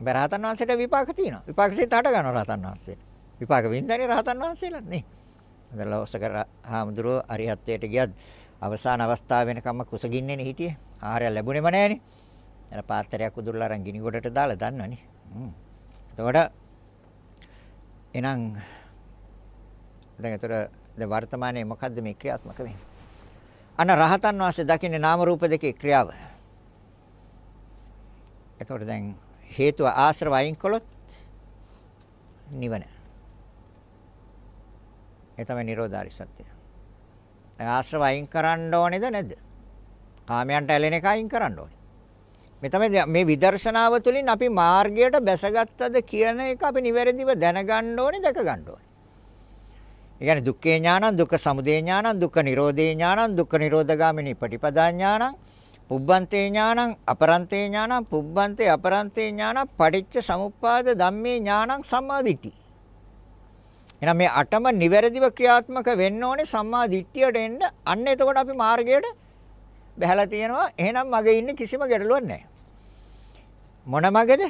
Speaker 1: බරහතන් වහන්සේට විපාක තියෙනවා. විපාක සිත් හට ගන්නවා රහතන් වහන්සේට. විපාක වින්දනේ රහතන් වහන්සේලා නේ. හදලා ඔසකර හාමුදුරුව අරිහත්ත්වයට ගියත් අවසාන අවස්ථාව වෙනකම්ම කුසගින්නේනේ හිටියේ. ආහාරය ලැබුණේම නැහනේ. එන පාත්‍රයක් උදුරලා අරන් ගිනි ගොඩට දාලා දන්නවනේ. හ්ම්. එතකොට එහෙනම් දැන් ඒතර දැන් වර්තමානයේ මොකද්ද මේ ක්‍රියාත්මක වෙන්නේ? අන රහතන් වහන්සේ දකින්නේ නාම රූප දෙකේ ක්‍රියාව. එතකොට දැන් හේතුව ආශ්‍රව අයින් කළොත් නිවන. ඒ තමයි Nirodhari සත්‍යය. දැන් ආශ්‍රව අයින් කරන්න ඕනේද නැද්ද? කාමයන්ට ඇලෙන එක අයින් කරන්න ඕනේ. මේ තමයි මේ විදර්ශනාව තුළින් අපි මාර්ගයට බැසගත්තද කියන එක අපි නිවැරදිව දැනගන්න ඕනේ, දැක ගන්න ඕනේ. ඒ කියන්නේ දුක්ඛේ ඥානං දුක්ඛ සමුදය ඥානං දුක්ඛ නිරෝධේ ඥානං දුක්ඛ නිරෝධගාමිනී පටිපදා ඥානං පුබ්බන්තේ ඥානං අපරන්තේ ඥානං පුබ්බන්තේ අපරන්තේ ඥානං පටිච්ච සමුප්පාද ධම්මේ ඥානං සම්මාදිට්ඨි එහෙනම් මේ අටම නිවැරදිව ක්‍රියාත්මක වෙන්න ඕනේ සම්මාදිට්ඨියට එන්න අන්න එතකොට අපි මාර්ගයට බැහැලා තියෙනවා එහෙනම් මගේ ඉන්නේ කිසිම ගැටලුවක් නැහැ මොන මගද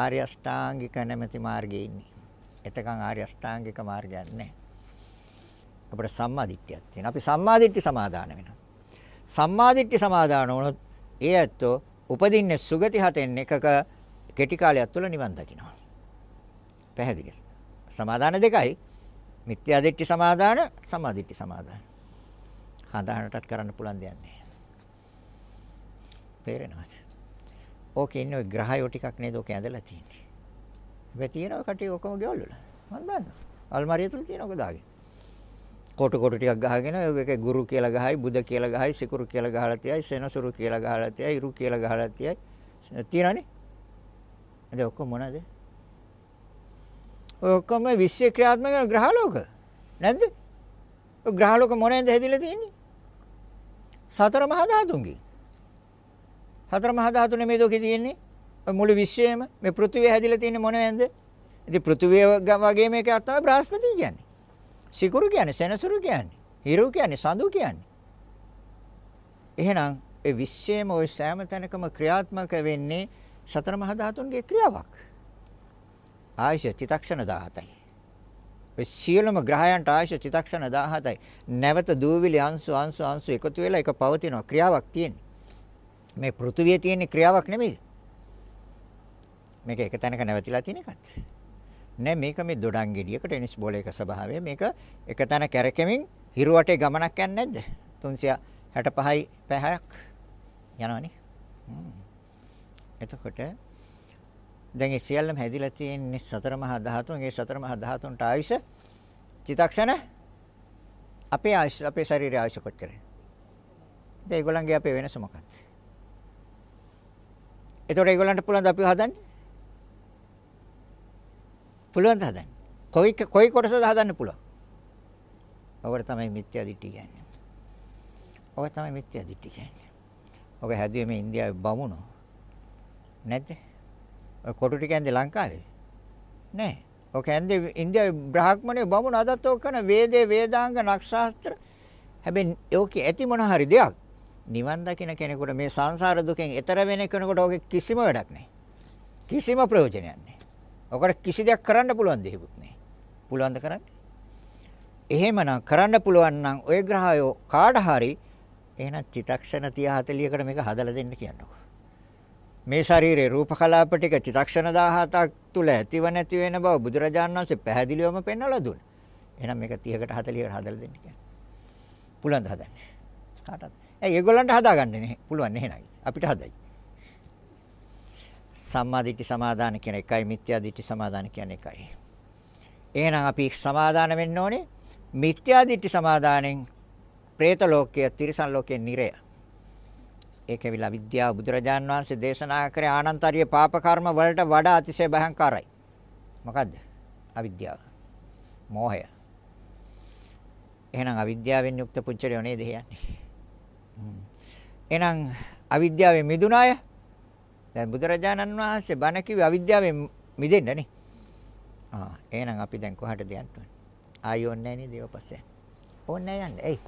Speaker 1: ආර්ය අෂ්ටාංගික නැමැති මාර්ගයේ ඉන්නේ එතකන් ආර්ය අෂ්ටාංගික මාර්ගයක් නැහැ අපිට සම්මාදිට්ඨියක් තියෙනවා. අපි සම්මාදිට්ඨි සමාදාන වෙනවා. සම්මාදිට්ඨි සමාදාන වුණොත් ඒ ඇත්තෝ උපදින්නේ සුගති හතෙන් එකක කෙටි කාලයක් තුළ නිවන් දකිනවා. පැහැදිලි. සමාදාන දෙකයි. මිත්‍යා දිට්ඨි සමාදාන, සමාදිට්ඨි සමාදාන. හදානටත් කරන්න පුළුවන් දෙයක් නෑ. තේරෙනවද? ඕකේ ඉන්නේ ග්‍රහයෝ ටිකක් නේද ඕක ඇඳලා තියෙන්නේ. හැබැයි තියෙනවා කටි ඔකම ගෙවල් වල. මම දන්නවා. අල්මාරිය තුල තියෙන ඔක දාගෙන. කොටු කොටු ටිකක් ගහගෙන ඒකේ ගුරු කියලා ගහයි බුද කියලා ගහයි සිකුරු කියලා ගහලා තියයි සෙනසුරු කියලා ගහලා තියයි ඉරු කියලා ගහලා තියයි තියනනේ අද ඔක්කොම මොනද ඔය ඔක්කොම විශ්ව ක්‍රියාත්මක කරන ග්‍රහලෝක නැද්ද ඔය ග්‍රහලෝක මොනෙන්ද හැදිලා තියෙන්නේ සතර මහා ධාතුන්ගෙන් හතර මහා ධාතු නෙමෙයි දෝකේ තියෙන්නේ ඔය මුළු විශ්වයම මේ පෘථිවිය හැදිලා තියෙන්නේ මොනෙන්ද ඉතින් පෘථිවිය වගේම එකක් තමයි බ්‍රහස්පති කියන්නේ සිකුරු කියන්නේ සෙනසුරු කියන්නේ. හිරු කියන්නේ සඳු කියන්නේ. එහෙනම් ඒ විශ්යම ওই සෑම තැනකම ක්‍රියාත්මක වෙන්නේ සතර මහා ධාතුන්ගේ ක්‍රියාවක්. ආයශ චිතක්ෂණ 17යි. ඒ සියලුම ග්‍රහයන්ට ආයශ චිතක්ෂණ 17යි. නැවත දූවිලි අංශු අංශු අංශු එකතු වෙලා ඒක පවතින ක්‍රියාවක් තියෙන්නේ. මේ පෘථුවිය තියෙන ක්‍රියාවක් නෙමෙයි. මේක එක තැනක නැවතිලා තියෙන එකක්. නෑ මේක මේ දොඩංගෙඩියක ටෙනිස් බෝලයක ස්වභාවය මේක එක තැන කැරකෙමින් හිරු වටේ ගමනක් යන්නේ නැද්ද 365යි 5ක් යනවනේ එතකොට දැන් ඒ සියල්ලම හැදිලා තියෙන්නේ සතර මහා ධාතුන් ඒ සතර මහා ධාතුන්ට ආයුෂ චිතක්ෂණ අපේ ආයුෂ අපේ ශරීරයේ ආයුෂ කොච්චරද දැන් ඒගොල්ලන්ගේ අපේ වෙනස මොකක්ද එතකොට ඒගොල්ලන්ට පුළුවන් අපි හදන්නේ පුළුවන් හදන්න. කොයි කොයි කොටසද හදන්න පුළුවන්. ඔකට තමයි මිත්‍යා දිට්ඨිය කියන්නේ. ඔය තමයි මිත්‍යා දිට්ඨිය කියන්නේ. ඔක හැදුවේ මේ ඉන්දියාවේ බමුණෝ. නැද්ද? ඔය කොටු ටික ඇන්දේ ලංකාවේ. නෑ. ඔක ඇන්දේ ඉන්දියාවේ බ්‍රාහ්මණය බමුණ අදත් ඔක කරන වේදේ වේදාංග නක්ෂාස්ත්‍ර හැබැයි ඕකේ ඇති මොන හරි දෙයක් නිවන් දකින කෙනෙකුට මේ සංසාර දුකෙන් එතර වෙන කෙනෙකුට ඕකේ කිසිම වැඩක් නෑ. කිසිම ප්‍රයෝජනයක් නෑ. ඔකට කිසි දෙයක් කරන්න පුළුවන් දෙයක්වත් නැහැ. පුළුවන් ද කරන්න? එහෙමනම් කරන්න පුළුවන් නම් ඔය ග්‍රහයෝ කාට හරි එහෙනම් චිතක්ෂණ 30 40කට මේක හදලා දෙන්න කියන්නකෝ. මේ ශරීරේ රූප කලාප ටික චිතක්ෂණ 17ක් තුල ඇතිව නැති වෙන බව බුදුරජාණන් වහන්සේ පැහැදිලිවම පෙන්වලා දුන්නා. එහෙනම් මේක 30කට 40කට හදලා දෙන්න කියන්නේ. පුළුවන් ද හදන්න? කාටද? ඒ ඒගොල්ලන්ට හදාගන්නේ නේ. පුළුවන් එහෙනම්. අපිට හදයි. සම්මා දිට්ඨි සමාදාන කියන එකයි මිත්‍යා දිට්ඨි සමාදාන කියන එකයි. එහෙනම් අපි සමාදාන වෙන්න ඕනේ මිත්‍යා දිට්ඨි සමාදානෙන් പ്രേත ලෝකය, තිරිසන් ලෝකයේ නිරය. ඒකවිලා විද්‍යාව බුදුරජාන් වහන්සේ දේශනා කරේ ආනන්තරිය පාප කර්ම වලට වඩා අතිශය භයංකාරයි. මොකද්ද? අවිද්‍යාව. මෝහය. එහෙනම් අවිද්‍යාවෙන් යුක්ත පුච්චරයෝ නේද කියන්නේ? එහෙනම් අවිද්‍යාවෙන් මිදුණ අය දැන් බුදුරජාණන් වහන්සේ බණ කිව්වේ අවිද්‍යාවෙන් මිදෙන්නනේ. ආ එහෙනම් අපි දැන් කොහටද යන්න ඕනේ? ආයෙ ඕනේ නැහැ නේද ඊපස්සේ. ඕනේ නැහැ යන්න. එයි.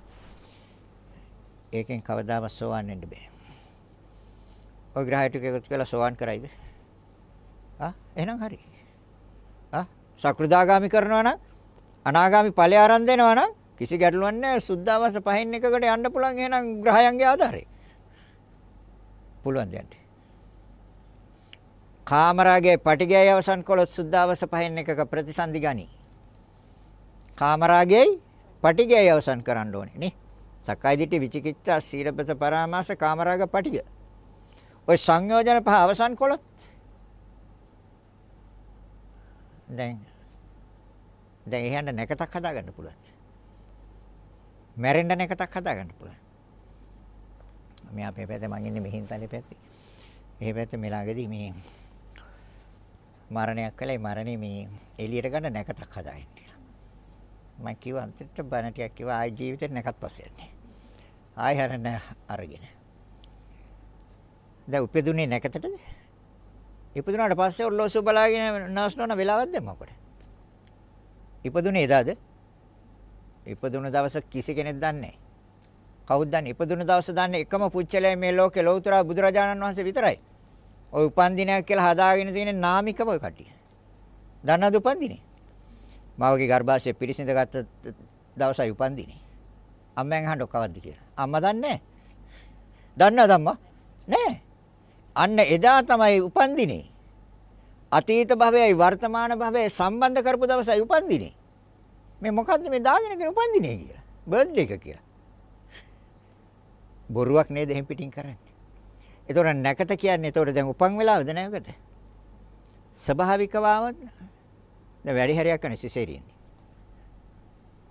Speaker 1: ඒකෙන් කවදාවත් සෝවන් වෙන්න බෑ. ඔය ග්‍රහය ටික එකතු කරලා සෝවන් කරයිද? ආ එහෙනම් හරි. ආ සක්‍රදාගාමි කරනවා නම් අනාගාමි ඵලය ආරම්භ දෙනවා නම් කිසි ගැටලුවක් නැහැ. සුද්ධාවාස පහෙන් එකකට යන්න පුළුවන් එහෙනම් ග්‍රහයන්ගේ ආධාරේ. පුළුවන් දෙයක්. කාමරාගේ පටිගය අවසන් කළොත් සුද්ධාවස පහෙන් එකක ප්‍රතිසන්දි ගනි. කාමරාගේ පටිගය අවසන් කරන්න ඕනේ නේ. සක්කාය දිට්ඨි විචිකිච්ඡා සීලපස පරාමාස කාමරාග පටිග. ওই සංයෝජන පහ අවසන් කළොත් දැන් දැන් එහෙනම් නැකතක් හදාගන්න පුළුවන්. මැරෙන්න නැකතක් හදාගන්න පුළුවන්. මේ අපේ පැත්තේ මං ඉන්නේ මෙහින් තලේ පැත්තේ. මේ පැත්තේ මෙලාගදී මේ මරණයක් කළා. ඒ මරණේ මේ එළියට ගන්න නැකතක් හදාගෙන කියලා. මම කිව්වා අන්තිමට බණ ටිකක් කිව්වා ආයි ජීවිතේ නැකත් පස්සේ යන්නේ. ආයි හරන අරගෙන. දැන් උපදුනේ නැකතටද? ඉපදුනාට පස්සේ ඔරලෝසු බලාගෙන නාස්නෝන වෙලාවක් දැම්ම මොකද? ඉපදුනේ එදාද? ඉපදුන දවස කිසි කෙනෙක් දන්නේ නැහැ. කවුද දන්නේ? ඉපදුන දවස දන්නේ එකම පුච්චලයේ මේ ලෝකේ ලෞතර බුදුරජාණන් වහන්සේ විතරයි. ওই උපන්දිනයක් කියලා හදාගෙන තියෙන නාමිකම ඔය කට්ටිය. දන්නවද උපන්දිනේ? මාවගේ ගර්භාෂයේ පිරිසිඳ ගත්ත දවසයි උපන්දිනේ. අම්මෙන් අහන්න කවද්ද කියලා. අම්මා දන්නේ දන්නවද අම්මා? නෑ. අන්න එදා තමයි උපන්දිනේ. අතීත භවයයි වර්තමාන භවයයි සම්බන්ධ කරපු දවසයි උපන්දිනේ. මේ මොකද්ද මේ දාගෙන කියන උපන්දිනේ කියලා. බර්ත්ඩේ එක කියලා. බොරුවක් නේද එහෙම් පිටින් කරන්නේ. ඒතොර නැකත කියන්නේ ඒතොර දැන් උපන් වෙලාවද නැවකට? ස්වභාවිකව ආවද? දැන් වැඩි හරියක් කරන සිසේරියන්.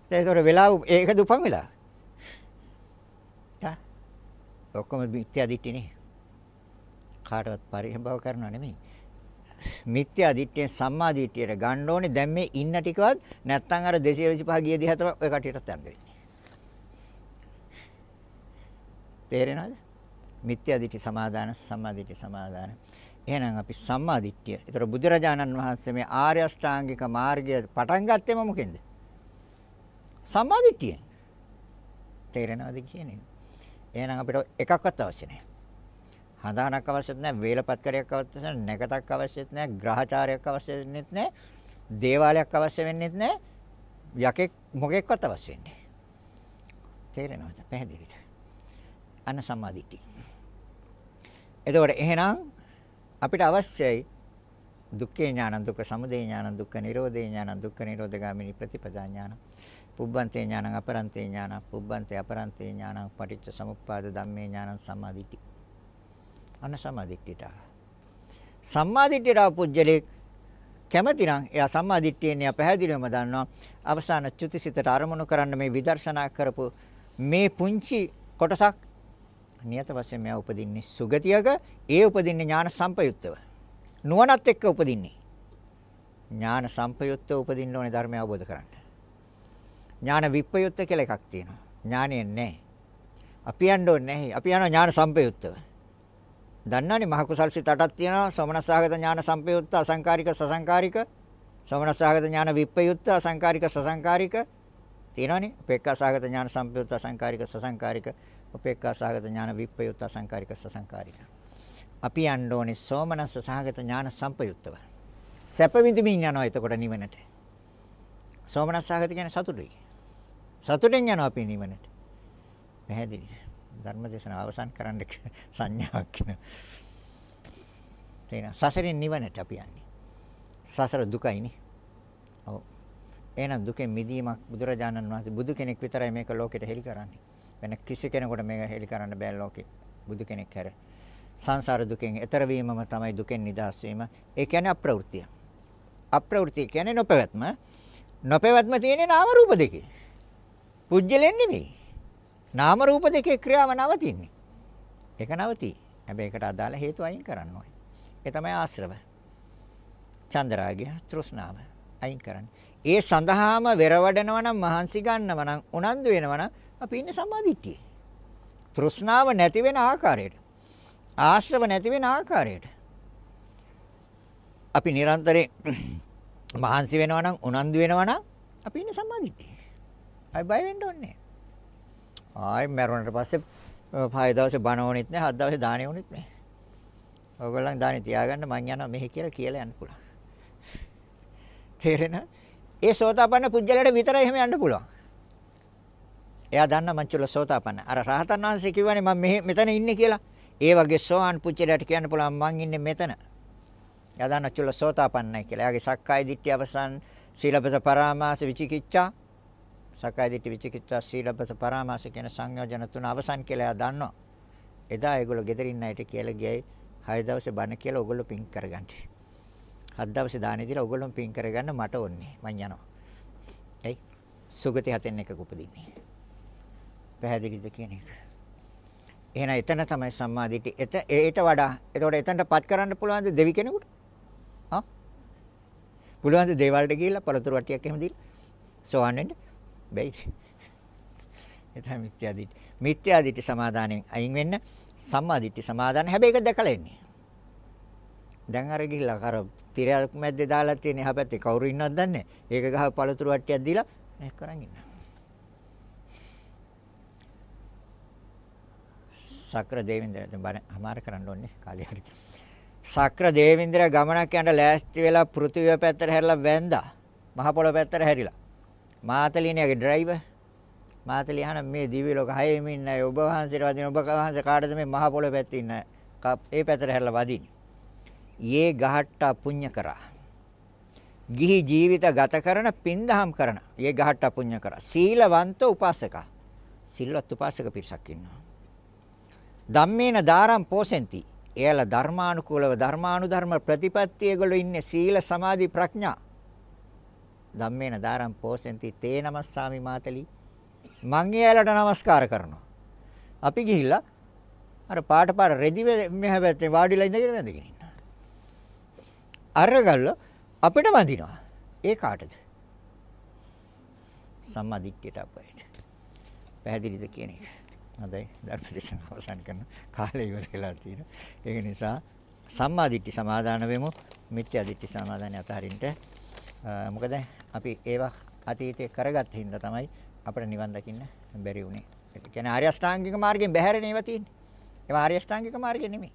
Speaker 1: දැන් ඒතොර වෙලාව ඒකද උපන් වෙලාව? හා? ඔක්කොම මිත්‍යා දිට්ඨිනේ. කාටවත් පරිභව කරනව නෙමෙයි. මිත්‍යා දිට්ඨියෙන් සම්මා දිට්ඨියට ගන්න ඕනේ දැන් මේ ඉන්න ටිකවත් නැත්නම් අර 225 ගිය දිහා තමයි ඔය කටියටත් යන්න වෙන්නේ. තේරෙනවද? මිත්‍යා දිට්ඨි සමාදාන සම්මා දිට්ඨි සමාදාන. එහෙනම් අපි සම්මා දිට්ඨිය. ඒතර බුදුරජාණන් වහන්සේ මේ ආර්ය අෂ්ටාංගික මාර්ගය පටන් ගත්තේම මොකෙන්ද? සම්මා දිට්ඨියෙන්. තේරෙනවද කියන්නේ? එහෙනම් අපිට එකක්වත් අවශ්‍ය නැහැ. හඳානක් අවශ්‍යත් නැහැ, වේලපත් කරයක් අවශ්‍යත් නැහැ, නැකතක් අවශ්‍යත් නැහැ, ග්‍රහචාරයක් අවශ්‍ය වෙන්නේත් නැහැ, දේවාලයක් අවශ්‍ය වෙන්නේත් නැහැ, යකෙක් මොකෙක්වත් අවශ්‍ය වෙන්නේ නැහැ. තේරෙනවද? පැහැදිලිද? අන්න සම්මාදිට්ඨිය. එතකොට එහෙනම් අපිට අවශ්‍යයි දුක්ඛේ ඥාන දුක්ඛ සමුදය ඥාන දුක්ඛ නිරෝධේ ඥාන දුක්ඛ නිරෝධගාමිනී ප්‍රතිපදා ඥාන පුබ්බන්තේ ඥාන අපරන්තේ ඥාන පුබ්බන්තේ අපරන්තේ ඥාන පටිච්ච සමුප්පාද ධම්මේ ඥාන සම්මාදිට්ඨි අන්න සම්මාදිට්ඨියට සම්මාදිට්ඨියට පුජ්‍යලෙක් කැමතිනම් එයා සම්මාදිට්ඨියෙන් එයා පැහැදිලිවම දන්නවා අවසාන චුතිසිතට අරමුණු කරන්න මේ විදර්ශනා කරපු මේ පුංචි කොටසක් නියත වශයෙන් මෙයා උපදින්නේ සුගතියක ඒ උපදින්නේ ඥාන සම්පයුක්තව නුවණත් එක්ක උපදින්නේ ඥාන සම්පයුක්තව උපදින්න ඕනේ ධර්මය අවබෝධ කරන්න ඥාන විප්‍රයුක්ත කියලා එකක් තියෙනවා ඥානය නැහැ අපි යන්න ඕනේ නැහැ අපි යනවා ඥාන සම්පයුක්තව දන්නවනේ මහ කුසල් සිත අටක් තියෙනවා සමනසහගත ඥාන සම්පයුක්ත අසංකාරික සසංකාරික සමනසහගත ඥාන විප්‍රයුක්ත අසංකාරික සසංකාරික තියෙනවනේ උපේක්ඛාසහගත ඥාන සම්පයුක්ත අසංකාරික සසංකාරික උපේක්ඛා සහගත ඥාන විප්‍රයුක්ත අසංකාරික සසංකාරික. අපි යන්න ඕනේ සෝමනස්ස සහගත ඥාන සම්පයුක්තව. සැප විඳින්මින් යනවා එතකොට නිවනට. සෝමනස්ස සහගත කියන්නේ සතුටුයි. සතුටෙන් යනවා අපි නිවනට. පැහැදිලිද? ධර්මදේශන අවසන් කරන්න සංඥාවක් කියන. තේන සසරින් නිවනට අපි යන්නේ. සසර දුකයිනේ. ඔව්. එහෙනම් දුකෙන් මිදීමක් බුදුරජාණන් වහන්සේ බුදු කෙනෙක් විතරයි මේක ලෝකෙට හෙළි කරන්නේ. වෙන කිසි කෙනෙකුට මේක හෙලි කරන්න බෑ ලෝකේ. බුදු කෙනෙක් හැර. සංසාර දුකෙන් එතර වීමම තමයි දුකෙන් නිදහස් වීම. ඒ කියන්නේ අප්‍රවෘත්තිය. අප්‍රවෘත්තිය කියන්නේ නොපැවැත්ම. නොපැවැත්ම තියෙන්නේ නාම රූප දෙකේ. පුජ්‍යලෙන් නෙමෙයි. නාම රූප දෙකේ ක්‍රියාව නවතින්නේ. ඒක නවතී. හැබැයි ඒකට අදාළ හේතු අයින් කරන්න ඕනේ. ඒ තමයි ආශ්‍රව. චන්ද්‍රාගය, තෘෂ්ණාව අයින් කරන්න. ඒ සඳහාම වෙරවඩනවා නම් මහන්සි ගන්නවා නම් උනන්දු වෙනවා නම් අපි ඉන්නේ සම්මාදිට්ඨියේ. තෘෂ්ණාව නැති වෙන ආකාරයට. ආශ්‍රව නැති වෙන ආකාරයට. අපි නිරන්තරයෙන් මහන්සි වෙනවා නම් උනන්දු වෙනවා නම් අපි ඉන්නේ සම්මාදිට්ඨියේ. අය බය වෙන්න ඕනේ. ආයි මරුණට පස්සේ පහේ දවසේ බණ ඕනෙත් නැහැ, හත් දවසේ දාණේ ඕනෙත් නැහැ. ඕගොල්ලන් දාණේ තියාගන්න මං යනවා මෙහි කියලා කියලා යන්න පුළුවන්. තේරෙනවද? ඒ සෝතාපන්න පුජ්‍යලයට විතරයි එහෙම යන්න පුළුවන්. එයා දන්නා මං චුල්ල සෝතාපන්න. අර රහතන් වහන්සේ කිව්වනේ මම මෙහෙ මෙතන ඉන්නේ කියලා. ඒ වගේ සෝවාන් පුච්චලයට කියන්න පුළුවන් මං ඉන්නේ මෙතන. එයා දන්නා චුල්ල සෝතාපන්නයි කියලා. එයාගේ සක්කාය දිට්ඨිය අවසන් සීලබත පරාමාස විචිකිච්ඡා සක්කාය දිට්ඨි විචිකිච්ඡා සීලබත පරාමාස කියන සංයෝජන තුන අවසන් කියලා එයා දන්නවා. එදා ඒගොල්ලෝ ගෙදරින් අයට කියලා ගියයි හය දවසේ බණ කියලා ඕගොල්ලෝ පින් කරගන්න. හත් දවසේ දානේ දීලා ඕගොල්ලෝ පින් කරගන්න මට ඕනේ. මං යනවා. එයි සුගති හතෙන් එකක උපදින්නේ. පැහැදිලිද කියන එක. එහෙනම් එතන තමයි සම්මා දිට්ඨිය. එත ඒට වඩා. එතකොට එතනටපත් කරන්න පුළුවන් දෙවි කෙනෙකුට? ආ? පුළුවන් දේවල්ට ගිහිල්ලා පළතුරු වට්ටියක් එහෙම දීලා සෝවන් වෙන්න බැයි. එතන මිත්‍යා දිට්ඨි. මිත්‍යා දිට්ඨි සමාදානෙන් අයින් වෙන්න සම්මා දිට්ඨි සමාදාන හැබැයි ඒක දැකලා එන්නේ. දැන් අර ගිහිල්ලා අර තිරයක් මැද්දේ දාලා තියෙන එහා පැත්තේ කවුරු ඉන්නවද දන්නේ නැහැ. ඒක ගහව පළතුරු වට්ටියක් දීලා ඒක කරන් ඉන්නවා. සක්‍ර දේවින්දර දැන් හමාර කරන්න ඕනේ කාලේ හරි. සක්‍ර දේවින්දර ගමනක් යන ලෑස්ති වෙලා පෘථිවිය පැත්තට හැරිලා වැන්දා. මහ පොළොව පැත්තට හැරිලා. මාතලිනියගේ ඩ්‍රයිවර් මාතලිය අහන මේ දිව්‍ය ලෝක හයේ මේ ඉන්න අය ඔබ වහන්සේට වදින ඔබ වහන්සේ කාටද මේ මහ පොළොව පැත්තේ ඉන්න ඒ පැත්තට හැරිලා වදින්නේ. යේ ගහට්ටා පුඤ්ඤ කරා. ගිහි ජීවිත ගත කරන පින්දහම් කරන. යේ ගහට්ටා පුඤ්ඤ කරා. සීලවන්ත උපාසක. සිල්වත් උපාසක පිරිසක් ඉන්නවා. ධම්මේන ධාරම් පෝසෙන්ති. එයලා ධර්මානුකූලව ධර්මානුධර්ම ප්‍රතිපත්ති ඒගොල්ලෝ ඉන්නේ සීල සමාධි ප්‍රඥා. ධම්මේන ධාරම් පෝසෙන්ති තේ නමස්සාමි මාතලි. මං එයාලට নমස්කාර කරනවා. අපි ගිහිල්ලා අර පාට පාට රෙදි මෙහා පැත්තේ වාඩිලා ඉඳගෙන වැඳගෙන ඉන්නවා. අරගල්ල අපිට වඳිනවා. ඒ කාටද? සම්මා දිට්ඨියට අපයට. පැහැදිලිද කියන එක? හොඳයි ධර්ම දේශනාව අවසන් කරන කාලය ඉවර වෙලා තියෙනවා. ඒක නිසා සම්මා දිට්ඨි සමාදාන වෙමු. මිත්‍යා දිට්ඨි සමාදානය අතහරින්න. මොකද අපි ඒවා අතීතේ කරගත්ත හින්දා තමයි අපිට නිවන් දකින්න බැරි වුනේ. ඒ කියන්නේ ආර්ය අෂ්ටාංගික මාර්ගයෙන් බැහැරනේ ඒවා තියෙන්නේ. ඒවා ආර්ය අෂ්ටාංගික මාර්ගය නෙමෙයි.